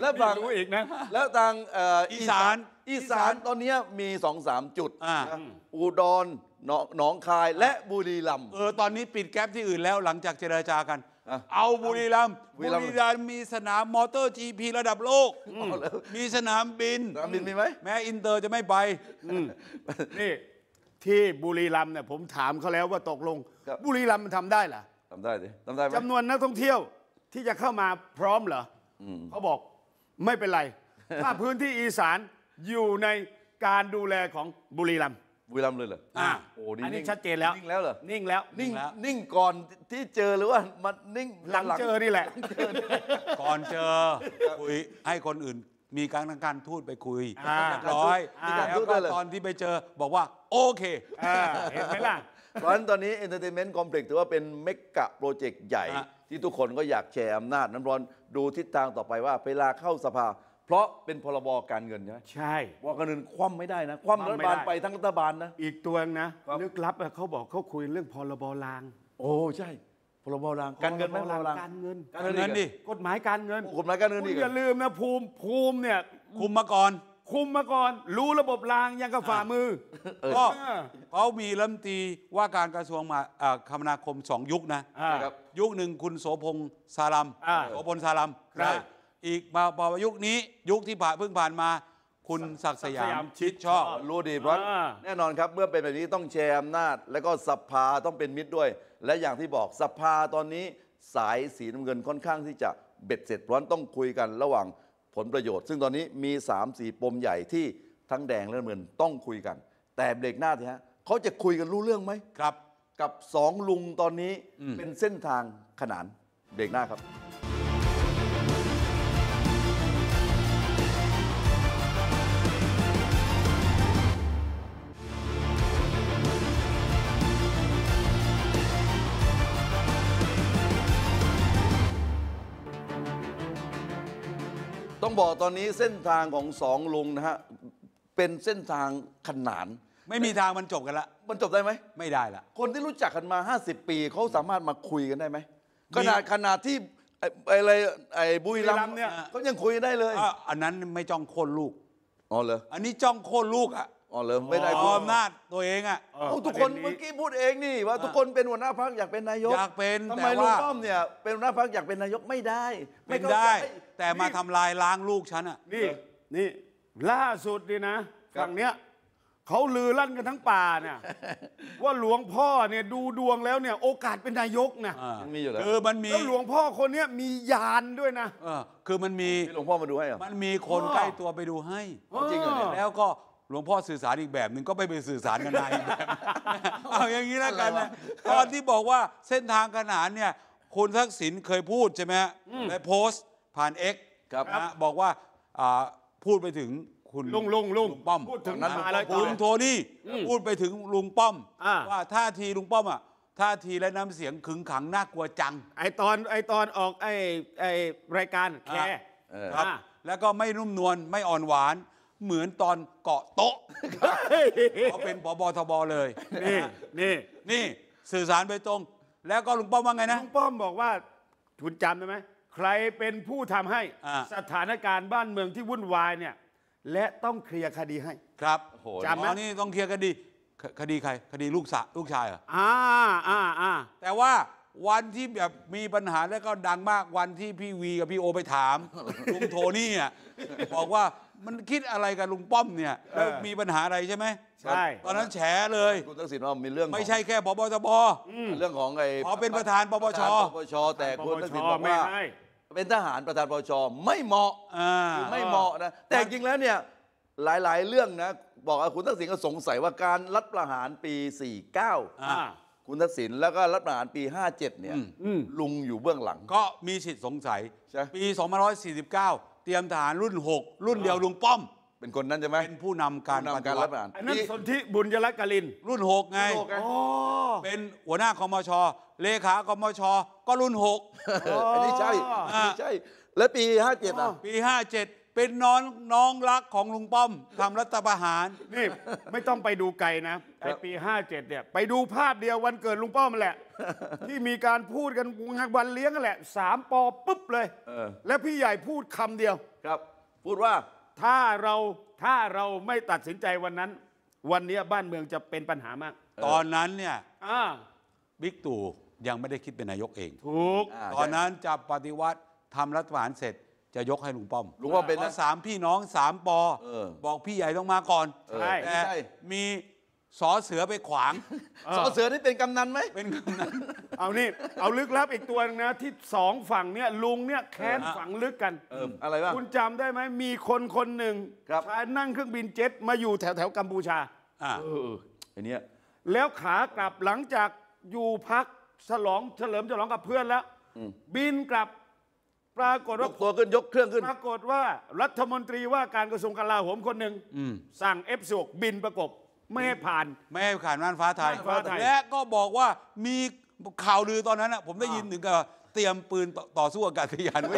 Speaker 1: แล้วฝั่งรู้อีกนะแล้วทางอีสานอีสานตอนนี้มีสองสามจุดอุดรหนองคาย และบุรีรัมย์เออตอนนี้ปิดแก๊ปที่อื่นแล้วหลังจากเจรจากันเอาบุรีรัมย์บุรีรัมย์มีสนามมอเตอร์จีพีระดับโลก มีสนามบินสนามบินมีไหมแม้อินเตอร์จะไม่ไปนี่ที่บุรีรัมย์เนี่ยผมถามเขาแล้วว่าตกลง บุรีรัมย์มันทำได้เหรอทำได้สิทำได้จำนวนนักท่องเที่ยวที่จะเข้ามาพร้อมเหรอเขาบอกไม่เป็นไร ถ้าพื้นที่อีสานอยู่ในการดูแลของบุรีรัมย์บุรีรัมย์เลยเหรอ อ่าโอ้อันนี้ชัดเจนแล้ว นิ่งแล้วเหรอ นิ่งแล้ว นิ่งนิ่งก่อนที่เจอหรือว่ามันนิ่งหลังเจอนี่แหละ ก่อนเจอคุยให้คนอื่นมีการทางการทูตไปคุยร้อยแล้วก็ตอนที่ไปเจอ บอกว่าโอเคเห็นไหมล่ะเพราะฉะนั้นตอนนี้ Entertainment Complex ถือว่าเป็นเมกะโปรเจกต์ใหญ่ ที่ทุกคนก็อยากแชร์อำนาจนั้นร้อนดูทิศทางต่อไปว่าเวลาเข้าสภาเพราะเป็นพรบการเงินใช่ไหมใช่พรบการเงินคว่ำไม่ได้นะ คว่ำรัฐบาลไปทั้งรัฐบาลนะอีกตัวนะคลึกลับะเขาบอกเขาคุยเรื่องพรบราง โอ้ใช่พรบรางการเงินไหมพรบรางการ
Speaker 2: เงินการเงินดิ
Speaker 1: กฎหมายการเงินกฎหมายการเงินดิอีอย่าลืมนะภูมิภูมิเนี่ยคุมมาก่อนคุมมาก่อน รู้ระบบรางยังกับฝ่ามือก็เเขามีรัฐมนตรีว่าการกระทรวงมาคมนาคมสองยุคนะยุคหนึ่งคุณโสพงษ์สารัมโสพลสารัมใช่นะอีกมาพอยุคนี้ยุคที่ผ่านเพิ่งผ่านมา คุณศักดิ์สยามชิดชอบรู้ดีเพราะแน่นอนครับ เมื่อเป็นแบบนี้ต้องแชร์อำนาจ แล้วก็สภาต้องเป็นมิตรด้วย และอย่างที่บอกสภาตอนนี้ สายสีน้ำเงินค่อนข้างที่จะเบ็ดเสร็จเพร้อนต้องคุยกันระหว่างผลประโยชน์ซึ่งตอนนี้มี3 4ปมใหญ่ที่ทั้งแดงและเงินต้องคุยกันแต่เบรกหน้าทีฮะเขาจะคุยกันรู้เรื่องไหมครับ กับสองลุงตอนนี้เป็นเส้นทางขนานเบรกหน้าครับองบอกตอนนี้เส้นทางของสองลุงนะฮะเป็นเส้นทางขนาน ไม่มีทางมันจบกันละมันจบได้ไหมไม่ได้ละ คนที่รู้จักกันมา 50 ปีเขาสามารถมาคุยกันได้ไหมขนาดขนาดที่ไออะไรไอ้บุยลำเนี่ยเขายังคุยได้เลยออันนั้นไม่จ้องโค่นลูกอ๋อเหรออันนี้จ้องโค่นลูกอ่ะอ๋อเหรอไม่ได้พูดอำนาจตัวเองอ่ะอ้ทุกคนเมื่อกี้พูดเองนี่ ว่าทุกคนเป็นหัวหน้าพักอยากเป็นนายกอยากเป็นทำไมลุงป้อมเนี่ย เป็นหัวหน้าพักอยากเป็นนายกไม่ได้ไม่ได้ แต่มาทำลายล้างลูกฉันอ่ะนี่นี่ ล่าสุดนี่นะฝั่งเนี้ยเขาลือลั่นกันทั้งป่าเนี่ยว่าหลวงพ่อเนี่ยดูดวงแล้วเนี่ย โอกาสเป็นนายกนะมีอยู่แล้วเออมันมีแล้วหลวงพ่อคนเนี้ยมียานด้วยนะเออคือมันมีหลวงพ่อมาดูให้มันมีคนใกล้ตัวไปดูให้จริงเหรอแล้วก็ลวงพ่อสื่อสารอีกแบบหนึ่งก็ไปไปสื่อสารกันได้อีกแบบเอาอย่างนี้แล้วกันนะตอนที่บอกว่าเส้นทางขนานเนี่ย คุณทักษิณเคยพูดใช่ไหมฮะและโพสต์ผ่านเอ็กครับนะบอกว่าพูดไปถึงคุณลุงลุงลุงป้อมพูดถึงนั้นลุงโทนี่พูดไปถึงลุงป้อม ว่าท่าทีลุงป้อมอ่ะท่าทีและน้ำเสียงขึงขังน่ากลัวจัง ไอตอนไอตอนออกไอไอรายการแคร์ครับ แล้วก็ไม่นุ่มนวลไม่อ่อนหวานเหมือนตอนเกาะโต๊ะเขเป็นปบทบเลยนี่นี่นี่สื่อสารไปตรง แล้วก็ลุงป้อมว่าไงนะลุงป้อมบอกว่าคุณจำได้ไหมใครเป็นผู้ทำให้สถานการณ์บ้านเมืองที่วุ่นวายเนี่ย และต้องเคลียร์คดีให้ ครับจำไหมนี่ต้องเคลียร์คดี คดีใคร คดีลูกสะลูกชายเหรออ่าอ่าอ่าแต่ว่าวันที่แบบมีปัญหาแล้วก็ดังมาก วันที่พี่วีกับพี่โอ ไปถามลุงโทนี่อ่ะบอกว่ามันคิดอะไรกับลุงป้อมเนี่ยแล้วมีปัญหาอะไรใช่ไหมใช่ ตอนนั้นแฉเลยคุณตักสินว่ามีเรื่องของไม่ใช่แค่บบตบเรื่องของไอ้พอเป็นประธานปปชปปชแต่คุณตักสินบอกว่าไม่เป็นทหารประธานปปชไม่เหมาะไม่เหมาะนะแต่จริงแล้วเนี่ยหลายๆ เรื่องนะบอกว่าคุณทักษิณก็สงสัยว่าการรัฐประหารปี 49าคุณทักษิณแล้วก็รัฐประหารปี 57เนี่ยลุงอยู่เบื้องหลังก็มีสิทธิ์สงสัยใช่ปี2549เตรียมทหารรุ่น 6 รุ่นเดียวลุงป้อม เป็นคนนั้นใช่ไหมเป็นผู้นำการปฏิการวัรัติฐาอันนั้นสนธิบุญยรักาลินรุ่น 6 ไงกไงเป็นหัวหน้าคมช เลขาอมช ก็รุ่น 6อันนี้ใช่อันนี้ใช่และปี57อ่ะปี57เป็นน้องน้องรักของลุงป้อมทำรัฐประหารนี่ไม่ต้องไปดูไกลนะไอปี 57เนี่ย ไปดูภาพเดียววันเกิดลุงป้อมแหละ ที่มีการพูดกันางวันเลี้ยงันแหละ สามปอปุ๊บเลยเออและพี่ใหญ่พูดคำเดียวครับ พูดว่าถ้าเราถ้าเราไม่ตัดสินใจวันนั้น วันนี้บ้านเมืองจะเป็นปัญหามาก ตอนนั้นเนี่ยบิ๊กตู่ยังไม่ได้คิดเป็นนายกเองถูกอตอนนั้นจะปฏิวัติทำรัฐประหารเสร็จจะยกให้ลุงป้อม ลุงป้อมเป็นนะสามพี่น้องสามปอบอกพี่ใหญ่ต้องมาก่อน ใช่่มีสอเสือไปขวางอสอเสือนี่เป็นกำนันไหมเป็นกำนัน เอานี่เอาลึกลับอีกตัวนึงนะที่สองฝั่งเนี่ยลุงเนี่ยแค้นฝังลึกกันอะไรบ้างคุณจำได้ไหมมีคนคนหนึ่งครับชายนั่งเครื่องบินเจ็ตมาอยู่แถวแถวกัมพูชา อ่า เออไอเนี้ยแล้วขากลับหลังจากอยู่พักฉลองเฉลิมฉลองกับเพื่อนแล้วบินกลับปรากฏว่ากตัวขึ้นยกเครื่องขึ้นปรากฏว่ารัฐมนตรีว่าการกระทรวงกลาโหมคนหนึ่งสั่งเฟซ6บินประกบ ไม่ให้ผ่าน ไม่ให้ผ่านม่านฟ้าไทย่านฟ้าไทย และก็บอกว่ามีข่าวลือตอนนั้นผมได้ยินถึงกับเตรียมปืนต่อตอสู้อากาศยานไว้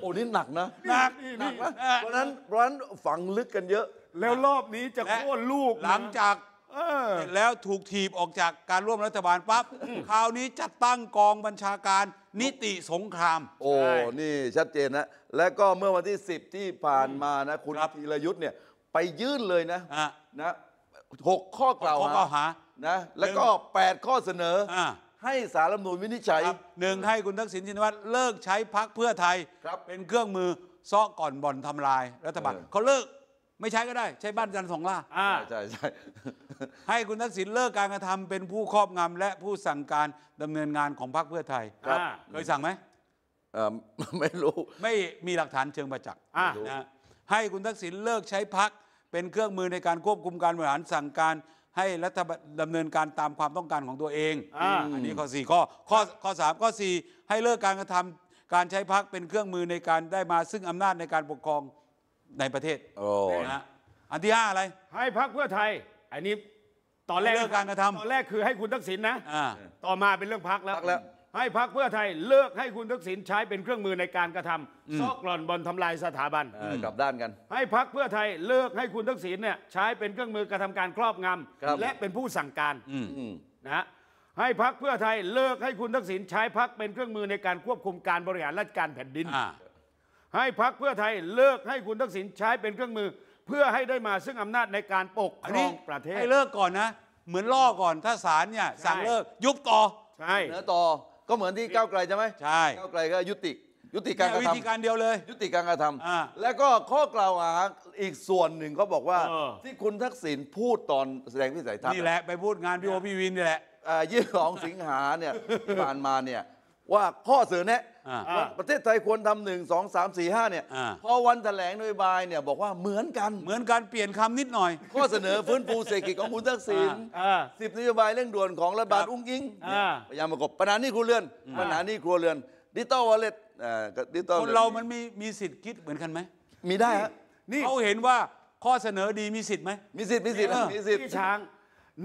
Speaker 1: โอ้นี่หนักนะ หนักหนักนะเพราะนั้นเพราะนั้นฝังลึกกันเยอะ แล้วรอบนี้จะโค่นลูกหลังจากเออสร็จแล้วถูกถีบออกจากการร่วมรัฐบาลปั๊บคราวนี้จัดตั้งกองบัญชาการนิติสงคราม โอ้ นี่ชัดเจนนะ และก็เมื่อวันที่ 10 ที่ผ่านมานะ คุณธีรยุทธ์เนี่ย ไปยื่นเลยนะนะหกข้อกล่าวหานะแล้วก็ 8 ข้อเสนอ ให้สารรัฐมนูญวินิจฉัยหนึ่งให้คุณทักษิณชินวัตรเลิกใช้พักเพื่อไทย เป็นเครื่องมือซ้อก่อนบ่อนทำลายรัฐบาลเขาเลิกไม่ใช้ก็ได้ ใช้บ้านจันทร์สองล่าอ่าใช่ใช่ให้คุณทักษิณเลิกการกระทำเป็นผู้ครอบงำและผู้สั่งการดำเนินงานของพรรคเพื่อไทยครับเคยสั่งไหมเออไม่รู้ไม่มีหลักฐานเชิงประจักษ์อ่านะให้คุณทักษิณเลิกใช้พักเป็นเครื่องมือในการควบคุมการบริหารสั่งการให้รัฐบาลดำเนินการตามความต้องการของตัวเองอันนี้ข้อสี่ข้อข้อข้อสามข้อสี่ให้เลิกการกระทำการใช้พักเป็นเครื่องมือในการได้มาซึ่งอำนาจในการปกครองในประเทศโอ้นะฮะอันที่ห้าอะไร ให้พักเพื่อไทยอันนี้ตอนแรกเลิกการกระทำตอนแรกคือให้คุณทักษิณนะต่อมาเป็นเรื่องพักแล้ว ให้พักเพื่อไทยเลิกให้คุณทักษิณใช้เป็นเครื่องมือในการกระทำซอกหล่อนบอลทำลายสถาบันกลับด้านกัน ให้พักเพื่อไทยเลิกให้คุณทักษิณเนี่ยใช้เป็นเครื่องมือกระทำการครอบงำและเป็นผู้สั่งการนะให้พักเพื่อไทยเลิกให้คุณทักษิณใช้พักเป็นเครื่องมือในการควบคุมการบริหารราชการแผ่นดินให้พักเพื่อไทยเลิกให้คุณทักษิณใช้เป็นเครื่องมือ เพื่อให้ได้มาซึ่งอำนาจในการปกครองประเทศให้เลิกก่อนนะ เหมือนล่อก่อนถ้าศาลเนี่ยสั่งเลิกยุบต่อใช่เนื้อต่อ ก็เหมือนที่ก้าวไกลใช่ไหมใช่ก้าวไกลก็ยุติยุติการกระทำวิธีการเดียวเลย ยุติการกระทำแล้วก็ข้อกล่าวหาอีกส่วนหนึ่งเขาบอกว่าที่คุณทักษิณพูดตอนแสดงวิสัยทัศน์นี่แหละไปพูดงานพี่โอพี่วินนี่แหละยี่สองสิงหาเนี่ยที่ผ่านมาเนี่ยว่าข้อเสนอแนะประเทศไทยควรทำหนึ่งสองสามสี่ห้าเนี่ยพอวันแถลงนโยบายเนี่ยบอกว่าเหมือนกันเหมือนการเปลี่ยนคำนิดหน่อย ข้อเสนอฟื้นฟูเศรษฐกิจของคุณทักษิณสิบนโยบายเร่งด่วนของรัฐบาลอุ้งอิงพยายามประกบปัญหานี้ครัวเรือนปัญหานี้ครัวเรือนดิจิตอลวอลเล็ตดิจิตอลคนเรามันมีมีสิทธิ์คิดเหมือนกันไหม มีได้ฮะนี่เขาเห็นว่าข้อเสนอดีมีสิทธิ์ไหมมีสิทธิ์มีสิทธิ์มีสิทธิ์ช้าง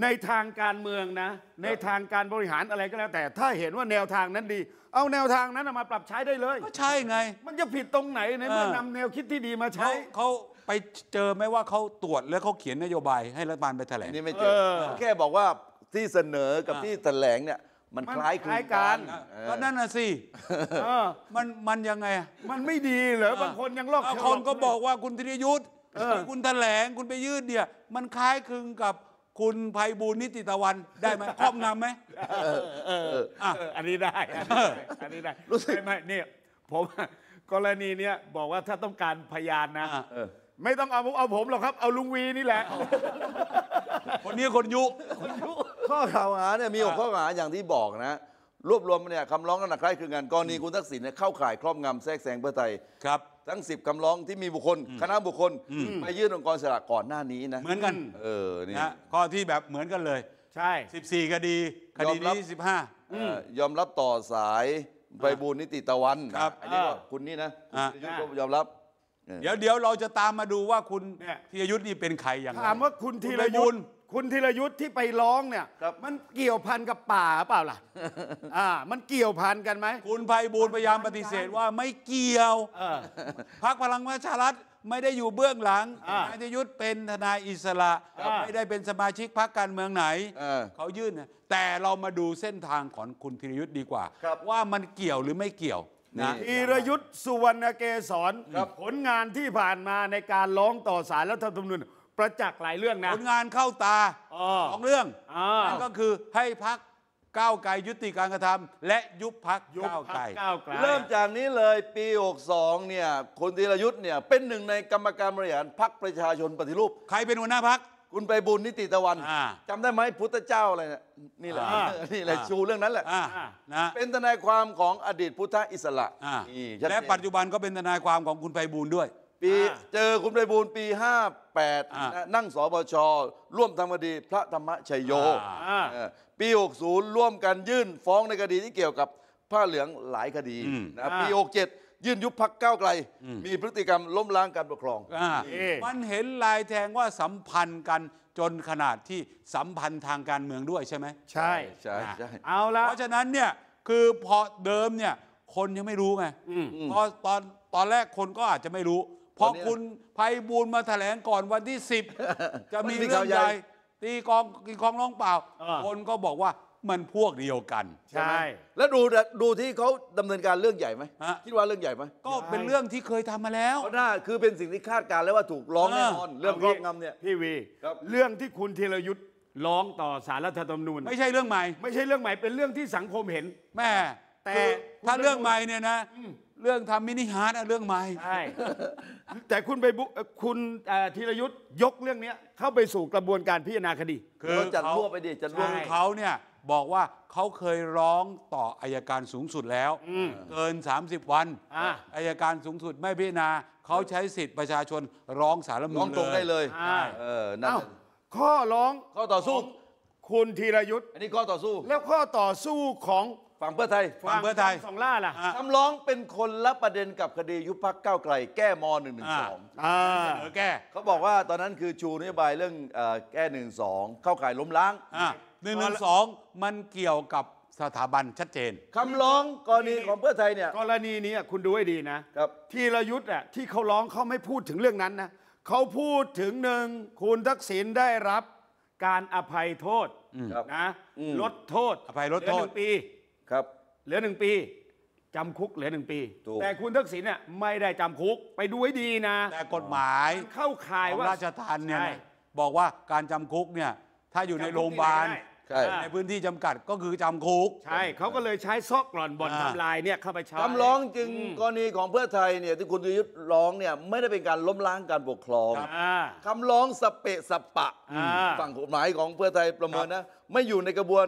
Speaker 1: ในทางการเมืองนะ ในทางการบริหารอะไรก็แล้ว แต่ถ้าเห็นว่าแนวทางนั้นดี เอาแนวทางนั้นมาปรับใช้ได้เลยก็ใช่ไง มันจะผิดตรงไหนในเมื่อนำแนวคิดที่ดีมาใช้เขาไปเจอไหมว่าเขาตรวจแล้วเขาเขียนนโยบายให้รัฐบาลไปแถลงนี่ไม่เจอแค่บอกว่าที่เสนอกับที่แถลงเนี่ย มันคล้ายคลึงกันก็นั่นน่ะสิมันมันยังไงมันไม่ดีเหรอบางคนยังลอกเคนก็บอกว่าคุณธีรยุทธ์คุณแถลงคุณไปยืดเนี่ย มันคล้ายคลึงกับคุณภัยบูลณนิติตะวันได้ไหมครอบงำไหมเออเอออันนี้ได้อันนี้ได้ได้ รู้สึกไหมเนี่ยผมกรณีเนี้ยบอกว่าถ้าต้องการพยานนะไม่ต้องเอาผมเอาผมหรอกครับ เอาลุงวีนี่แหละคนนี้คนยุ ข้อข่าวหาเนี่ยมีหกข้อข่าวหาอย่างที่บอกนะ รวบรวมเนี่ยคำร้องนั้นใครคือกานกรณีคุณทักษิณเนี่ยเข้าข่ายครอบงำแทรกแซงเพื่อไทยครับทั้ง 10 คำร้องที่มีบุคคล คณะบุคคล มายื่นองค์กรสลากก่อนหน้านี้นะ เหมือนกันเออนี่ยข้อที่แบบเหมือนกันเลย ใช่ 14 คดี คดีนี้15ยอมรับต่อสายใบบูญนิติตะวันครับอันนี้คุณนี่นะ คุณีรยุทธยอมรับ เดี๋ยวเดี๋ยวเราจะตามมาดูว่าคุณทียธีรยุทธ์นี่เป็นใครอย่างไรถามว่าคุณธีรยุทธ์คุณธีรยุทธ์ที่ไปร้องเนี่ยมันเกี่ยวพัน กับป่าเปล่าล่ะ อ่ามันเกี่ยวพันกันไหมคุณไพบูลย์พยายามปฏิเสธว่าไม่เกี่ยวพรรพักพลังประชารัฐไม่ได้อยู่เบื้องหลังนายธยุทธ์เป็นทนายอิสระ ไม่ได้เป็นสมาชิกพรรคการเมืองไหนเขายื่นนะแต่เรามาดูเส้นทางของคุณธีรยุทธ์ดีกว่าว่ามันเกี่ยวหรือไม่เกี่ยวนะธีรยุทธ์สุวรรณเกษรผลงานที่ผ่านมาในการร้องต่อสารรัฐธรรมนูญประจักษ์หลายเรื่องนะผลงานเข้าตาอสองเรื่องอนั่นก็คือให้พักก้าวไกลยุติการกระทำและยุบพักก้าวไกลเริ่มจากนี้เลยปี 62เนี่ยคุณธีรยุทธ์เนี่ยเป็นหนึ่งในกรรมการบริหารพักประชาชนปฏิรูป ใครเป็นหัวหน้าพักคุณไปบุญนิติตะวันจำจำได้ไหมพุทธเจ้าอะไรเนี่ยนี่แหละนี่แหละ ชูเรื่องนั้นแหละนะเป็นทนายความของอดีตพุทธอิสระและปัจจุบันก็เป็นทนายความของคุณไปบุญด้วยปีเจอคุณไพบูลยปี 58 นั่งสบชร่วมทำคดีพระธรรมชัยโยปี 60 ร่วมกันยื่นฟ้องในคดีที่เกี่ยวกับผ้าเหลืองหลายคดีนะปี 67 ยื่นยุบพักก้าวไกล มีพฤติกรรมล้มล้างการปกครอง มันเห็นลายแทงว่าสัมพันธ์กันจนขนาดที่สัมพันธ์ทางการเมืองด้วยใช่ไหมใช่ใช่ใช่เอาละเพราะฉะนั้นเนี่ยคือพอเดิมเนี่ยคนยังไม่รู้ไงพอตอนตอนแรกคนก็อาจจะไม่รู้พอคุณภัยบูลมาแถลงก่อนวันที่10จะมีเรื่องใหญ่ตีกองกีกองร้องเปล่าคนก็บอกว่ามันพวกเดียวกัน ใช่แล้วดูดูที่เขาดำเนินการเรื่องใหญ่ไหมคิดว่าเรื่องใหญ่ไหมก็เป็นเรื่องที่เคยทำมาแล้วน่าคือเป็นสิ่งที่คาดการแล้วว่าถูกร้องแน่นอนเรื่องร้องงำเนี่ยพี่วี เรื่องที่คุณธีรยุทธ์ร้องต่อสารรัฐธรรมนูญ ไม่ใช่เรื่องใหม่ ไม่ใช่เรื่องใหม่ เป็นเรื่องที่สังคมเห็นแม่ แต่ถ้าเรื่องใหม่เนี่ยนะเรื่องทำมินิฮาร์ดเรื่องใหม่ใช่แต่คุณไปบุคุณธีรยุทธ์ยกเรื่องนี้เข้าไปสู่กระบวนการพิจารณาคดีคือจั่วไปดิจั่วเขาเนี่ย บอกว่าเขาเคยร้องต่ออายการสูงสุดแล้วเกิน 30 วันอายการสูงสุดไม่พิจารณาเขาใช้สิทธิ์ประชาชนร้องสารมืูลร้องตรงได้เลยเออนั่นข้อร้องข้อต่อสู้ คุณธีรยุทธ์อันนี้ข้อต่อสู้แล้วข้อต่อสู้ของฝั่งเพื่อไทยฝั่งเพื่อไทยสองล่าล่ะคำร้องเป็นคนละประเด็นกับคดียุบพักก้าวไกลแก้ม1 1นอ่าเสนอแก้เขาบอกว่าตอนนั้นคือ ชูนโยบายเรื่องแก้สองเข้าข่ายล้มล้างหนึ่งหนึ่งสองมันเกี่ยวกับสถาบันชัดเจนคำร้องกรณีของเพื่อไทยเนี่ยกรณีนี้คุณดูให้ดีนะครับทีรยุทธ์อ่ะที่เขาร้องเขาไม่พูดถึงเรื่องนั้นนะเขาพูดถึงหนึ่งคุณทักษิณได้รับ การอภัยโทษนะลดโทษอภัยลดโทษปีครับเหลือหนึ่งปีจำคุกเหลือหนึ่งปีแต่คุณทักษิณเนี่ยไม่ได้จำคุกไปดูให้ดีนะ แต่กฎหมายเข้าข่ายว่าราชทันเนี่ยบอกว่าการจำคุกเนี่ยถ้าอยู่ในโรงพยาบาลใในพื้นที่จำกัดก็คือจำคุก ใช่เขาก็เลยใช้ซอกกร่อนบอลทำลายเนี่ยเข้าไปใช้คำร้องจึงกรณีของเพื่อไทยเนี่ยที่คุณยุทธร้องเนี่ยไม่ได้เป็นการล้มล้างการปกครองคำร้องสเปะสปะ ฝั่งกฎหมายของเพื่อไทยประเมินนะไม่อยู่ในกระบวน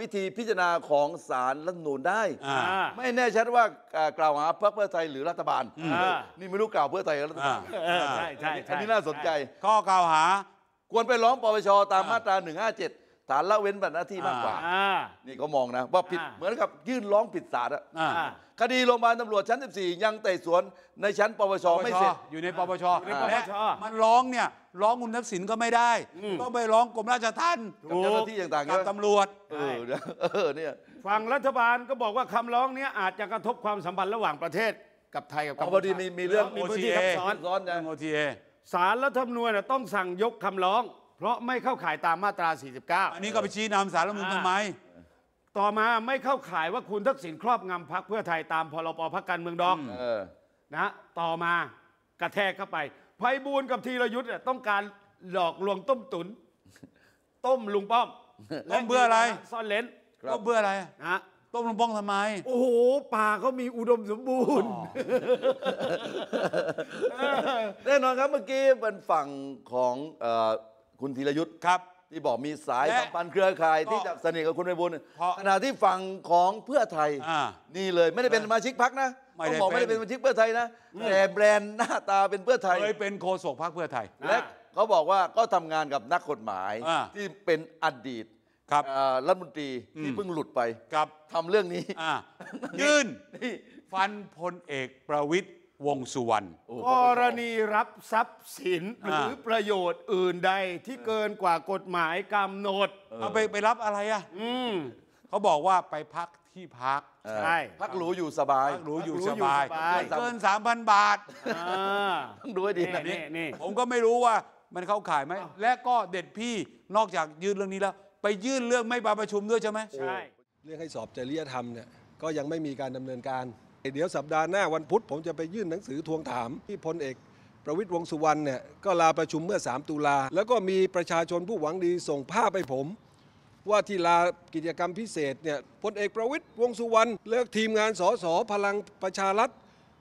Speaker 1: วิธีพิจารณาของสารรัฐมนูญได้ ไม่แน่ชัดว่ากล่าวหาเพื่อเพื่อไทยหรือรัฐบาล นี่ไม่รู้กล่าวเพื่อไทยหรือรัฐบาลใช่ใช่อันใช่นี้น่าสนใจข้อกล่าวหาควรไปร้องปปชตามมาตรา 157สารละเว้นบัตรหน้าที่มากกว่าานี่ก็มองนะว่าผิดเหมือนกับยื่นร้องผิดศาลอะ่ะคดีโรงพยาบาลตำรวจชั้น 14 ยังไต่สวน ในชั้นปปชไม่เสร็จ อยู่ในปปช มันร้องเนี่ย ร้องคุณทักษิณก็ไม่ได้ ต้องไปร้องกรมราชทัณฑ์กับเจ้าหน้าที่ต่างๆกับตำรวจ เออนเนี่ยฝั่งรัฐบาลก็บอกว่าคำร้องเนี้ยอาจจะกระทบความสัมพันธ์ระหว่างประเทศ กับไทยกับกัมพูชามีเรื่องมีพื้นที่ o a ซ้อนซ้อนนะโอทีเอศาลรัฐธรรมนูญต้องสั่งยกคำร้องเพราะไม่เข้าข่ายตามมาตรา 49 อันนี้ก็ไปชี้นำสารรัฐมนูลทำไม ต่อมาไม่เข้าข่ายว่าคุณทักษิณครอบงำพักเพื่อไทยตามพรบพักการเมืองดองอนะ ต่อมากระแทกเข้าไป ไพบูลกับธีรยุทธ์ต้องการหลอกลวงต้มตุน ต้มลุงป้อมต้มเบื่ออะไร ซ่อนเลนก็เบื่ออะไรนะต้มลุงป้องทำไม โอ้โหป่าเขามีอุดมสมบูรณ์ แน่นอนครับเมื่อกี้เป็นฝั่งของคุณธีรยุทธ์ครับที่บอกมีสายสัมพันธ์เครือข่ายที่จะสนิทกับคุณไพบูลย์ขณะที่ฝั่งของเพื่อไทย นี่เลยไม่ได้เป็นสมาชิกพักนะ ไม่ได้บอกไม่ได้เป็นสมาชิกเพื่อไทยนะแต่แบรนด์หน้าตาเป็นเพื่อไทยเคยเป็นโฆษกพรรคเพื่อไทยและเขาบอกว่าก็ทำงานกับนักกฎหมาย ที่เป็นอดีตครับรัฐมนตรีที่เพิ่งหลุดไปครับทำเรื่องนี้ ยื่นี่ฟันพลเอกประวิทย์วงสุวรรณกรณีรับทรัพย์สินหรือประโยชน์อื่นใดที่เกินกว่ากฎหมายกำหนดเอาไปไปรับอะไรอ่ะเขาบอกว่าไปพักที่พักใช่พักหรูอยู่สบายพักหรูอยู่สบายเกินสามพันบาทต้องดูดีแบบนี้ ผมก็ไม่รู้ว่ามันเข้าขายไหม และก็เด็ดพี่นอกจากยื่นเรื่องนี้แล้ว ไปยื่นเรื่องไม่มาประชุมด้วยใช่ไห
Speaker 2: มใช่ เรื่องให้สอบจริยธรรมเนี่ยก็ยังไม่มีการดำเนินการเดี๋ยวสัปดาห์หน้าวันพุธ ผมจะไปยื่นหนังสือทวงถาม ที่พลเอก ประวิทยวงสุวรรณเนี่ยก็ลาประชุมเมื่อ 3 ตุลา แล้วก็มีประชาชนผู้หวังดีส่งภาพไปผม ว่าที่ลากิจกรรมพิเศษเนี่ยพลเอกประวิทยวงสุวรรณเลือกทีมงานสสพลังประชารัฐ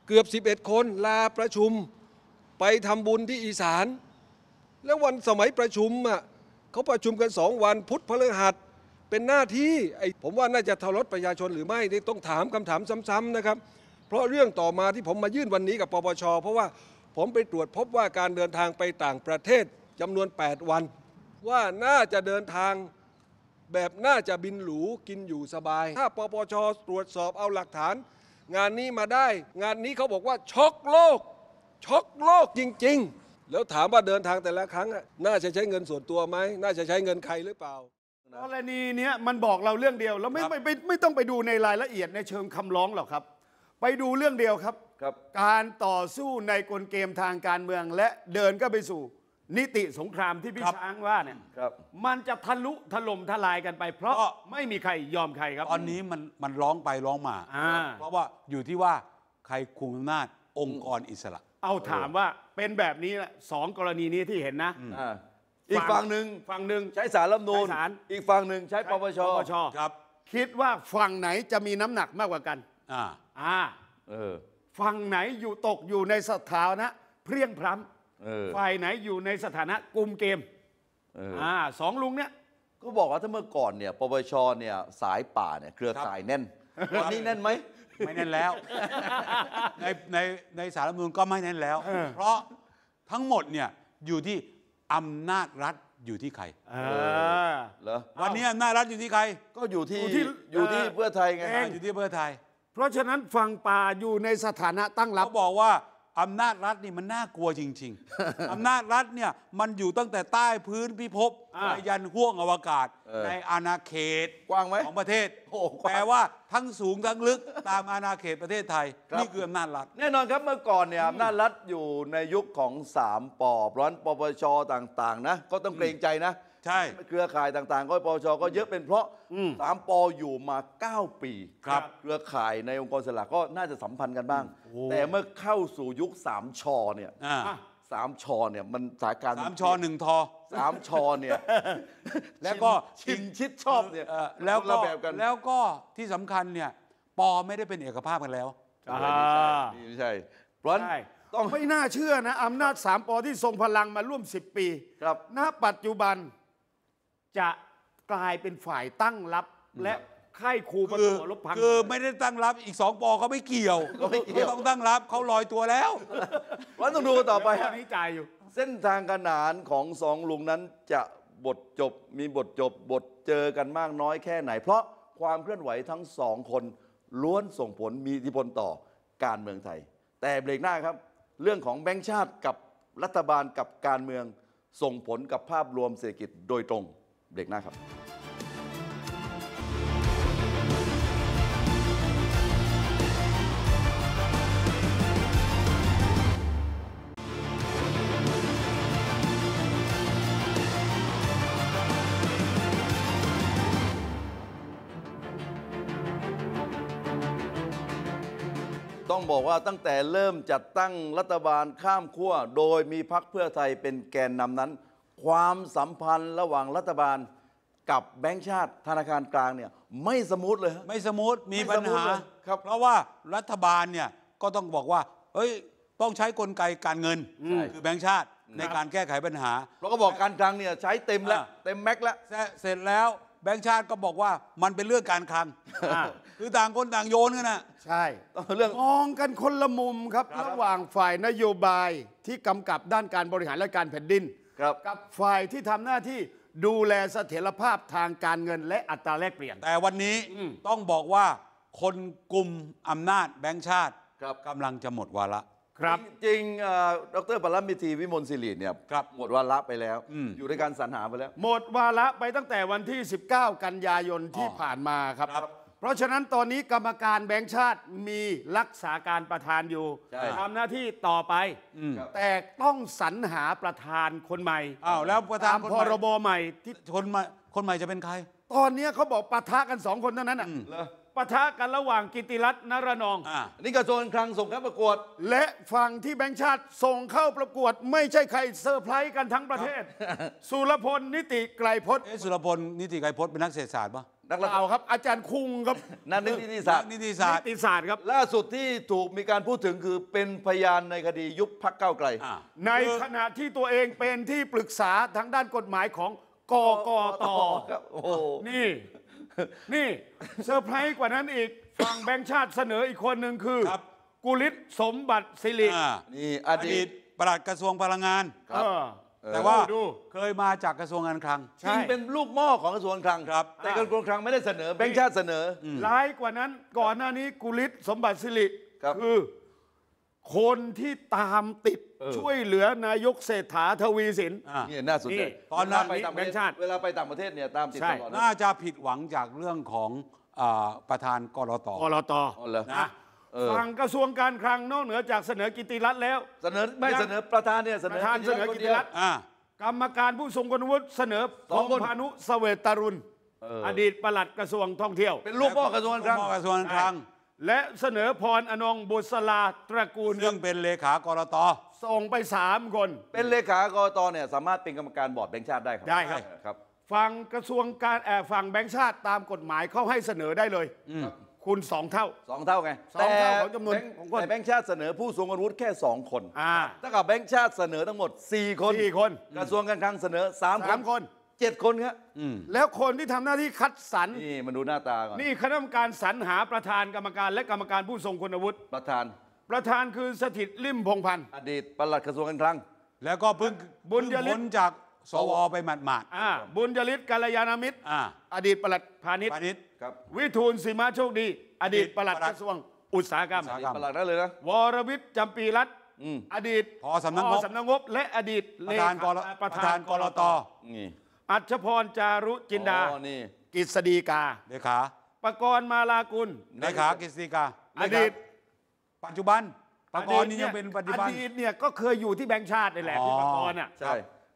Speaker 2: เกือบ 11 คนลาประชุมไปทำบุญที่อีสาน แล้ววันสมัยประชุมอ่ะเขาประชุมกันสองวันพุธพฤหัสเป็นหน้าที่ไอ้ผมว่าน่าจะทรดประชาชนหรือไม่นี่ต้องถามคำถามซ้ำ ๆนะครับ เพราะเรื่องต่อมาที่ผมมายื่นวันนี้กับปปช เพราะว่าผมไปตรวจพบว่าการเดินทางไปต่างประเทศจำนวน 8 วัน ว่าน่าจะเดินทางแบบน่าจะบินหรูกินอยู่สบาย ถ้าปปช ตรวจสอบเอาหลักฐานงานนี้มาได้ งานนี้เขาบอกว่าช็อกโลก ช็อกโลกจริง ๆ แล้วถามว่าเดินทางแต่ละครั้งน่าจะใช้เงินส่วนตัวไหมน่าจะใช้เงินใครหรือเปล่า
Speaker 1: กรณีนี้มันบอกเราเรื่องเดียวเราไม่ไม่ไม่ไม่ต้องไปดูในรายละเอียดในเชิงคำร้องหรอกครับ ไปดูเรื่องเดียวครับรบการต่อสู้ในกลเกมทางการเมืองและเดินก็ไปสู่ นิติสงครามที่พี่ช้างว่าเนี่ยมันจะทะลุถล่มทลายกันไปเพราะไม่มีใครยอมใครครับ ตอนนี้มันมันร้องไปร้องมาเพราะว่าอยู่ที่ว่าใครคุมอำนาจองค์กรอิสระ เอาถามว่าเป็นแบบนี้ละสองกรณีนี้ที่เห็นนะอีกฝั่งหนึ่งฝั่งหนึ่งใช้สารรัฐมนูลอีกฝั่งหนึ่งใช้ปปช ปปช ครับ คิดว่าฝั่งไหนจะมีน้ำหนักมากกว่ากัน อ่า อ่า เออ ฝั่งไหนอยู่ตกอยู่ในสถานะเพรียงพร้ำฝ่ายไหนอยู่ในสถานะกลุ่มเกมเออ่าสองลุงเนี่ยก็บอกว่าถ้าเมื่อก่อนเนี่ยปปช เนี่ยสายป่าเนี่ยเครือข่ายแน่น ตอนนี้แน่นไหมไม่แน่นแล้ว ใน ในในสารรัฐมนูลก็ไม่แน่นแล้ว เพราะทั้งหมดเนี่ยอยู่ที่อำนาจรัฐอยู่ที่ใคร เออ เหรอ วันนี้อำนาจรัฐอยู่ที่ใคร ก็อยู่ที่อยู่ที่ อยู่ที่เพื่อไทยไงเองอยู่ที่เพื่อไทย เพราะฉะนั้นฝั่งป่าอยู่ในสถานะตั้งรับ เขาบอกว่าอำนาจรัฐนี่มันน่ากลัวจริง ๆ อำนาจรัฐเนี่ยมันอยู่ตั้งแต่ใต้พื้นพิภพยันห้วงอวกาศ ในอาณาเขตกว้างไหมของประเทศ แปลว่าทั้งสูงทั้งลึกตามอาณาเขตประเทศไทยนี่คืออำนาจรัฐแน่นอนครับ เมื่อก่อนเนี่ยอำนาจรัฐอยู่ในยุคของสามปอบร้อนปปชต่าง ๆ นะ ก็ต้องเกรงใจนะใช่เครือข่ายต่างๆ ก็ปชก็เยอะเป็นเพราะสามปออยู่มา 9 ปีครับ เครือข่ายในองค์กรสลากก็น่าจะสัมพันธ์กันบ้าง แต่เมื่อเข้าสู่ยุคสามชอเนี่ยสามชอเนี่ยมันสายการสามชอหนึ่งทอสามชอเนี่ยแล้วก็ชินชิดชอบเนี่ยแล้วก็แล้วก็ที่สำคัญเนี่ย ปอไม่ได้เป็นเอกภาพกันแล้วไม่ใช่เพราะต้องไม่น่าเชื่อนะอำนาจสามปอที่ทรงพลังมาร่วมสิบปี ครับณปัจจุบันจะกลายเป็นฝ่ายตั้งรับและไ่้ครูมาคือลบพังคือไม่ได้ตั้งรับอีกสองปอเขาไม่เกี่ยวเขาไม่ต้องตั้งรับเขาลอยตัวแล้ววันต้องดูกันต่อไปนี้จ่ายอยู่ เส้นทางขนานของสองลุงนั้นจะบทจบมีบทจบบทเจอกันมากน้อยแค่ไหนเพราะความเคลื่อนไหวทั้งสองคน ล้วนส่งผลมีอิทธิพลต่อการเมืองไทย แต่เบรกหน้าครับ เรื่องของแบงค์ชาติกับรัฐบาลกับการเมือง ส่งผลกับภาพรวมเศรษฐกิจโดยตรงเบรกหน้าครับต้องบอกว่าตั้งแต่เริ่มจัดตั้งรัฐบาลข้ามขั้วโดยมีพรรคเพื่อไทยเป็นแกนนำนั้นความสัมพันธ์ระหว่างรัฐบาลกับแบงก์ชาติธนาคารกลางเนี่ยไม่สมูทเลยไม่สมูทมีปัญหาครับเพราะว่ารัฐบาลเนี่ยก็ต้องบอกว่าเอ้ยต้องใช้กลไกการเงินคือแบงก์ชาติในการแก้ไขปัญหาเราก็บอกการกลางเนี่ยใช้เต็มแล้วเต็มแม็กซ์แล้วเสร็จแล้ว แบงก์ชาติก็บอกว่ามันเป็นเรื่องการคลังคือต่างคนต่างโยนกันนะใช่ เรื่องมองกันคนละมุมครับระหว่างฝ่ายนโยบายที่กำกับด้านการบริหารและการแผ่นดินครับกับ ฝ่ายที่ทำหน้าที่ดูแลเสถียรภาพทางการเงินและอัตราแลกเปลี่ยน แต่วันนี้ ต้องบอกว่าคนกลุ่มอำนาจแบงค์ชาติกำลังจะหมดวาระครับ จริงดรปรมิตรีวิมลศิริเนี่ยครับหมดวาระไปแล้ว อยู่ในการสรรหาไปแล้ว หมดวาระไปตั้งแต่วันที่ 19 กันยายนที่ผ่านมาครับเพราะฉะนั้นตอนนี้กรรมการแบงค์ชาติมีรักษาการประธานอยู่ทำหน้าที่ต่อไป แต่ต้องสรรหาประธานคนใหม่อ้าวแล้วประธานพรบใหม่ที่คนใหม่คนใหม่จะเป็นใคร ตอนนี้เขาบอกปะทะกันสองคนเท่านั้นอ่ะปะทะกันระหว่างกิติรัตน์นรนองอนี่กระทรวงคลังส่งเข้าประกวด และฝั่งที่แบงค์ชาติส่งเข้าประกวดไม่ใช่ใครเซอร์ไพรส์กันทั้งประเทศสุรพลนิติไกรพจน์สุรพลนิติไกรพจน์เป็นนักเศรษฐศาสตร์ปะนักเล่าครับ อาจารย์คุงครับนักนิติศาสตร์นิติศาสตร์นิติศาสตร์ครับล่าสุดที่ถูกมีการพูดถึงคือเป็นพยานในคดียุบพักเก้าไกล ในขณะที่ตัวเองเป็นที่ปรึกษาทางด้านกฎหมายของกกตนี่นี่เซอร์ไพรส์กว่านั้นอีกฝั่งแบงค์ชาติเสนออีกคนหนึ่งคือ กุลิศสมบัติสิรินี่อดีตปลัดกระทรวงพลังงานครับแต่ว่าเคยมาจากกระทรวงการคลังจริงเป็นลูกม่อของกระทรวงคลังครับแต่กระทรวงคลังไม่ได้เสนอแบงค์ชาติเสนอร้ายกว่านั้นก่อนหน้านี้กุลิศสมบัติสิริคือ คนที่ตามติดช่วยเหลือนายกเศรษฐาทวีสินนี่น่าสนใจตอนนั้นไปต่างประเทแบงค์ศชาติเวลาไปต่างประเทศเนี่ยตามติดตลอดน่าจะผิดหวังจากเรื่องของประธานกรตกรตรนะสั่งกระทรวงการคลังนอกเหนือจากเสนอกิติรัตน์แล้ว เสนอไม่เสนอประธานเนี่ยเสนอประธานเสนอกิติรัตน์กรรมการผู้ทรงคุณวุฒิเสนอพงพานุเสวตารุณอดีตปลัดกระทรวงท่องเที่ยว เป็นลูกพ่อกระทรวงคลังกระทรวงคลังและเสนอพรอนงบุษราตระกูลซึ่งเป็นเลขากรตส่งไปสามคน เป็นเลขากรตเนี่ยสามารถเป็นกรรมการบอร์ดแบงค์ชาติได้ครับได้ครับฝั่งกระทรวงการฝั่งแบงค์ชาติตามกฎหมายเขาให้เสนอได้เลยคูณ2เท่าสองเท่าไงสองเท่าของจำนวนแต่แบงค์ชาติเสนอผู้สูงอาวุธแค่ 2 คนถ้ากับแบงค์ชาติเสนอทั้งหมด 4 คนสี่คน กระทรวงการคลังเสนอ3สามคนเจ็ดคนครับแล้วคนที่ทำหน้าที่คัดสรรนี่มาดูหน้าตาก่อนนี่คณะกรรมการสรรหาประธานกรรมการและกรรมการผู้ทรงคุณวุฒิประธาน ประธานคือสถิตลิ่มพงพันธ์อดีตปลัดกระทรวงการคลังแล้วก็เพิ่งบุญยฤทธิ์จาก สวไปหมาดหมาบุญยฤทธิ์กัลยาณมิตรอดีตปลัดพาณิชย์ครับวิทูลสีมาโชคดี อดีตปลัดกระทรวง อุตสาหกรรมประหลัดได้เลยนะวรวิทย์ จำปีรัตน์อดีตพอสำนักงบสำนักงบและอดีตประธานกรประธานกรตอัชพร จารุจินดาอ๋อนี่กฤษฎีกาเลขาปกรณ์มาลากุลเลขากฤษฎีกา อดีต ปัจจุบันปากรณ์นี่ยังเป็นปัจจุบัน อดีตเนี่ยก็เคยอยู่ที่แบงค์ชาติเลยแหละที่ปากรณ์อ่ะใช่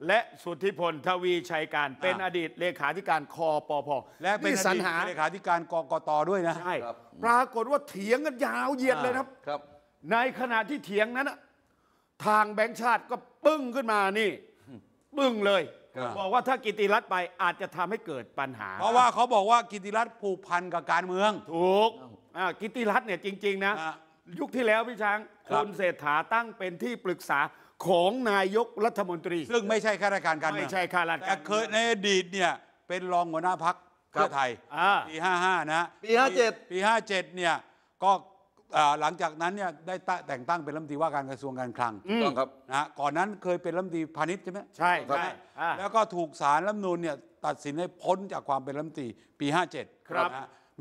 Speaker 1: และสุทธิพลทวีชัยการ เป็นอดีตเลขาธิการคอปพและเป็นอสรรดีตหาเลขาธิการกกตด้วยนะใช่ปรากฏว่าเถียงกันยาวเหยียดเลยครับครับ ในขณะที่เถียงนั้นทางแบงค์ชาติก็ปึ้งขึ้นมานี่ปึ้งเลยบบอกว่าถ้ากิติรัตน์ไปอาจจะทำให้เกิดปัญหา เพราะว่าเขาบอกว่ากิติรัตน์ผูกพันกับการเมือง ถูกกิติรัตน์เนี่ยจริง ๆนะ ยุคที่แล้วพี่ช้างคุณเศรษฐาตั้งเป็นที่ปรึกษาของนายกรัฐมนตรีซึ่งไม่ใช่ข้าราชการการเมืองไม่ใช่ข้าราชการเคยในอดีตเนี่ยเป็นรองหัวหน้าพักเพื่อไทยาปี 55นะปี 57ปี 57 เนี่ยก็หลังจากนั้นเนี่ยได้แต่งตั้งเป็นรัฐมนตรีว่าการกระทรวงการคลังถูกต้องครับนะก่อนนั้นเคยเป็นรัฐมนตรีพาณิชย์ใช่ไหมใช่ครับใช่แล้วก็ถูกศาลรัฐมนูลเนี่ยตัดสินให้พ้นจากความเป็นรัฐมนตรีปี 57ครับ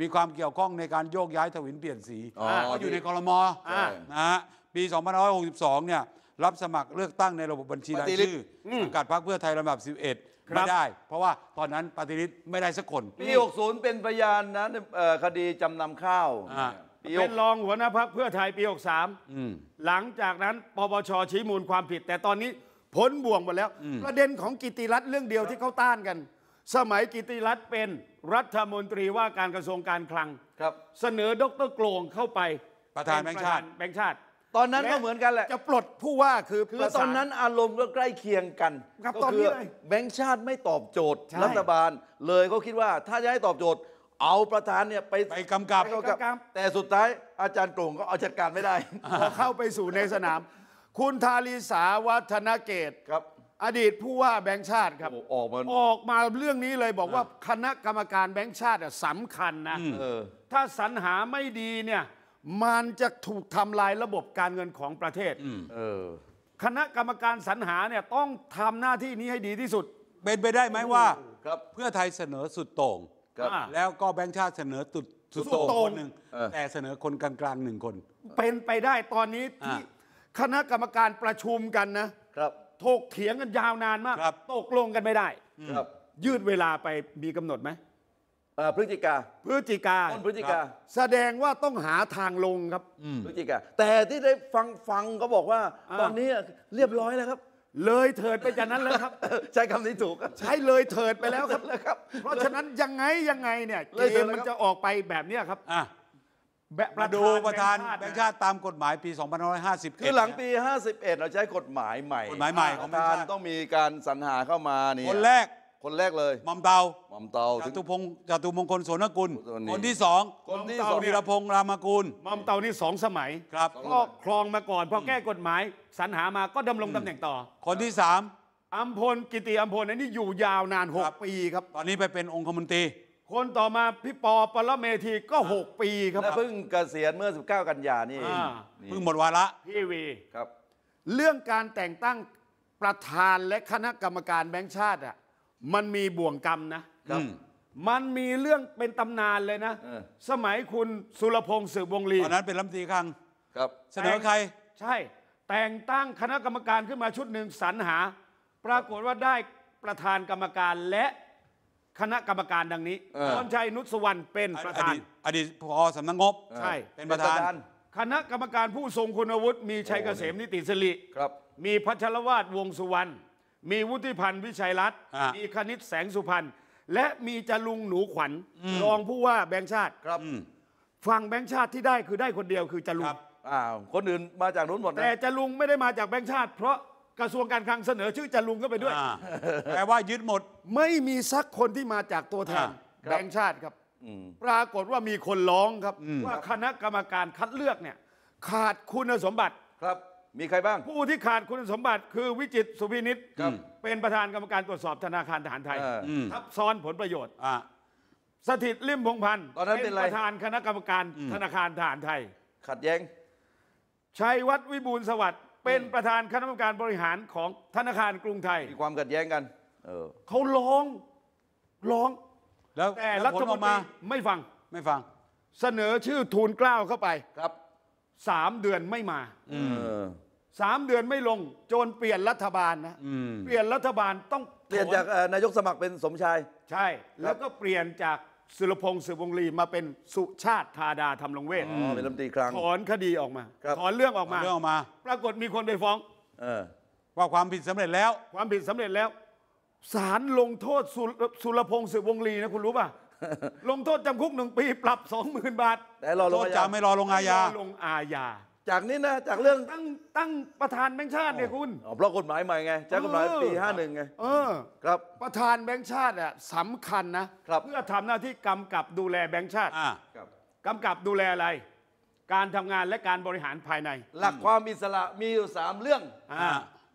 Speaker 1: มีความเกี่ยวข้องในการโยกย้ายถวิลเปลี่ยนสีก็อยู่ในกรมอนะฮะปี2562เนี่ยรับสมัครเลือกตั้งในระบบบัญชีรายชื่อสังกัดพรรคเพื่อไทยลำดับ11ไม่ได้ เพราะว่าตอนนั้นปฏิริษไม่ได้สักคนปี60เป็นพยานนะคดีจำนำข้าวเป็นรองหัวหน้าพรรคเพื่อไทยปี63หลังจากนั้นปปชชี้มูลความผิด แต่ตอนนี้พ้นบ่วงหมดแล้ว ประเด็นของกิติรัตน์เรื่องเดียวที่เขาต้านกัน สมัยกิติรัตน์เป็นรัฐมนตรีว่าการกระทรวงการคลังครับ เสนอดรโกลงเข้าไปประธานแบงค์ชาติแบงค์ชาติตอนนั้นก็เหมือนกันแหละจะปลดผู้ว่าคือคือตอนนั้นอารมณ์ก็ใกล้เคียงกันก็คือแบงค์ชาติไม่ตอบโจทย์ รัฐบาลเลยก็คิดว่าถ้าจะให้ตอบโจทย์ เอาประธานเนี่ยไปไปกำกับแต่สุดท้ายอาจารย์กลงก็เอาจัดการไม่ได้พอเข้าไปสู่ในสนาม คุณทารีสาวัฒนเกตครับ อดีตผู้ว่าแบงค์ชาติครับออกมาออกมาเรื่องนี้เลยบอกว่าคณะกรรมการแบงค์ชาติสำคัญนะถ้าสรรหาไม่ดีเนี่ยมันจะถูกทำลายระบบการเงินของประเทศ คณะกรรมการสรรหาเนี่ยต้องทำหน้าที่นี้ให้ดีที่สุด เป็นไปได้ไหมว่าเพื่อไทยเสนอสุดโต่งแล้วก็แบงค์ชาติเสนอสุดสุดโต่งคนหนึ่งแต่เสนอคนกลางๆหนึ่งคน เป็นไปได้ตอนนี้ที่คณะกรรมการประชุมกันนะครับถกเถียงกันยาวนานมาก ตกลงกันไม่ได้ ยืดเวลาไปมีกำหนดไหมพฤศจิกาพฤศจิกาต้นพฤศจิการแสดงว่าต้องหาทางลงครับ พฤศจิกาแต่ที่ได้ฟัง ฟังก็บอกว่าอตอนนี้เรียบร้อยแล้วครับ เลยเถิดไปจากนั้นแล้วครับ ใช้คำนี้ถูกครับใช้เลยเถิดไปแล้วครับแล้วครับ เพราะฉะนั้นยังไงยังไงเนี่ยเกมมันจะออกไปแบบเนี้ครับอ่ะแบบระดูประธานแบงค์ชาติตามกฎหมายปี2551คือหลังปี 51 เราใช้กฎหมายใหม่กฎหมายใหม่ของประธานต้องมีการสรรหาเข้ามานี่คนแรกคนแรกเลยหม่อมเตาหม่อมเตาจตุพงศ์จตุมงคลโสนกุล คนที่สองคนที่สองวีรพงศ์รามกุลหม่อมเตานี่สองสมัยครับก็ครองมาก่อนพอแก้กฎหมาย สรรหามาก็ดำรงตำแหน่งต่อ คนที่สามอัมพลกิติอัมพลอันนี้อยู่ยาวนาน 6 ปีครับ ตอนนี้ไปเป็นองคมนตรี คนต่อมาพี่ปอปรเมธีก็ 6 ปีครับเพิ่งเกษียณเมื่อ 19 กันยานี่เพิ่งหมดวาระพี่วีครับ เรื่องการแต่งตั้งประธานและคณะกรรมการแบงค์ชาติอ่ะมันมีบ่วงกรรมนะ มันมีเรื่องเป็นตำนานเลยนะ สมัยคุณสุรพงษ์สืบวงลี ตอนนั้นเป็นรัฐมนตรีครังครับ เสนอใคร ใช่ แต่งตั้งคณะกรรมการขึ้นมาชุดหนึ่งสรรหา ปรากฏว่าได้ประธานกรรมการและคณะกรรมการดังนี้อนชัยนุสวรรณเป็นประธาน อดีตพอสำนักงบ ใช่ เป็นประธาน คณะกรรมการผู้ทรงคุณวุฒิมีชัยเกษมนิติสิริมีพัชรวาดวงสุวรรณมีวุฒิพันธ์วิชัยรัตน์มีคณิตแสงสุพรรณและมีจรุงหนูขวัญรองผู้ว่าแบงค์ชาติครับฝั่งแบงค์ชาติที่ได้คือได้คนเดียวคือจรุงอ้าวคนอื่นมาจากนู้นหมด แต่จรุงไม่ได้มาจากแบงค์ชาติ เพราะกระทรวงการคลังเสนอ ชื่อจรุงก็ไปด้วยแปลว่ายึดหมดไม่มีสักคนที่มาจากตัวแทนแบงค์ชาติครับปรากฏว่ามีคนร้องครับ ว่าคณะกรรมการคัดเลือกเนี่ย ขาดคุณสมบัติครับมีใครบ้างผู้ที่ขาดคุณสมบัติคือวิจิตสุพินิษฐ์เป็นประธานกรรมการตรวจสอบธนาคารทหารไทยทับซ้อนผลประโยชน์อสถิตลิมพงพันธ์ตอนนั้นเป็นประธานคณะกรรมการธนาคารทหารไทย ขัดแย้งชัยวัฒน์วิบูลสวัสดิ์เป็นประธานคณะกรรมการบริหารของธนาคารกรุงไทย มีความขัดแย้งกันเออเขาร้องร้อง แล้วแต่รัฐลมนตรีไม่ฟังไม่ฟัง เสนอชื่อทูลเกล้าเข้าไปครับสามเดือนไม่มา สามเดือนไม่ลงจนเปลี่ยนรัฐบาลนะ เปลี่ยนรัฐบาลต้องเปลี่ยนจากนายกสมัครเป็นสมชาย ใช่ แล้วก็เปลี่ยนจากสุรพงศ์สืบวงลีมาเป็นสุชาติธาดาทำรงเวทเป็นรัฐมนตรีครั้งถอนคดีออกมา ถอนเรื่องออกมาเรื่องออกมา ปรากฏมีคนไปฟ้องว่าความผิดสำเร็จแล้ว ความผิดสำเร็จแล้วศาลลงโทษสุรพงศ์สืบวงลีนะคุณรู้ป่ะลงโทษจำคุกหนึ่งปีปรับสองหมื่นบาท แต่รอลโทงษอาญาจำไม่รอลงอาญาลงอาญาจากนี้นะ จากเรื่องตั้งตั้งประธานแบงค์ชาติเนี่ยคุณเพราะกฎหมายใหม่ไงใช้กฎหมายปีหห้านึไงเออ ครับประธานแบงค์ชาติอ่ะสำคัญนะครับเพื่อทำหน้าที่กำกับดูแลแบงค์ชาติอ่าครับกำกับดูแลอะไร การทำงานและการบริหารภายใน หลักความอิสระมีอยู่สามเรื่องอ่า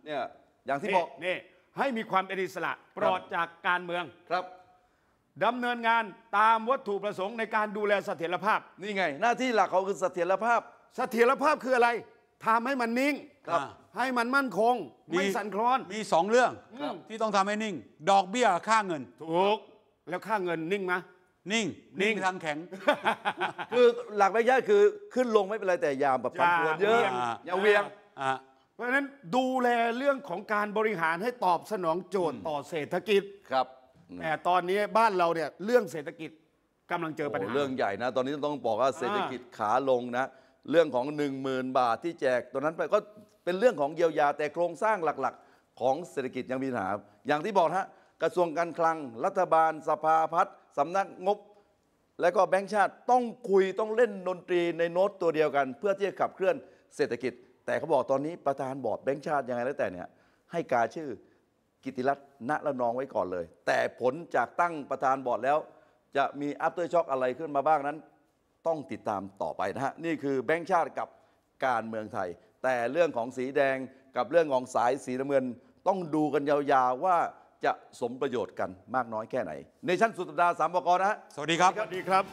Speaker 1: เนี่ยอย่างที่ี่บอกนี่ให้มีความเป็นอิสระปลอดจากการเมืองครับดำเนินงานตามวัตถุประสงค์ในการดูแลเสถียรภาพ นี่ไง หน้าที่หลักเขาคือเสถียรภาพ เสถียรภาพคืออะไรทำให้มันนิ่ง ครับ ให้มันมั่นคงมไม่สั่นคลอนมีสองเรื่องที่ต้องทำให้นิ่ง ดอกเบี้ยค่าเงินถูกแล้วค่าเงินนิ่งไหมนิ่ง นิ่งทางแข็ง คือหลักระยะคือขึ้นลงไม่เป็นไรแต่ยามแบบปันผวนเยอะอย่าเวียงเพราะฉะนั้นดูแลเรื่องของการบริหารให้ตอบสนองโจทย์ต่อเศรษฐกิจครับแต่ตอนนี้บ้านเราเนี่ยเรื่องเศรษฐกิจกำลังเจอปัญหาเรื่องใหญ่นะ ตอนนี้ต้องบอกว่าเศรษฐกิจขาลงนะ เรื่องของ 1 0,000 บาทที่แจกตอนนั้นไปก็เป็นเรื่องของเยียวยาแต่โครงสร้างหลักๆ ของเศรษฐกิจยังมีปัญหา อย่างที่บอกฮะกระทรวงการคลังรัฐบาลสภาพัฒน์สำนักงบ และก็แบงค์ชาติต้องคุยต้องเล่นดนตรีในโน้ตตัวเดียวกัน เพื่อที่จะขับเคลื่อนเศรษฐกิจ แต่เขาบอกตอนนี้ประธานบอร์ดแบงค์ชาติยังไงแล้วแต่เนี่ยให้กาชื่อกิติรัตน์ณละนองไว้ก่อนเลย แต่ผลจากตั้งประธานบอร์ดแล้ว จะมีอัปเตอร์ช็อคอะไรขึ้นมาบ้างนั้น ต้องติดตามต่อไปนะฮะ นี่คือแบงค์ชาติกับการเมืองไทย แต่เรื่องของสีแดงกับเรื่องของสายสีน้ำเงินต้องดูกันยาวๆว่าจะสมประโยชน์กันมากน้อยแค่ไหน ในชั้นสุดสัปดาห์สามบกนะฮะ สวัสดีครับสวัสดีครับ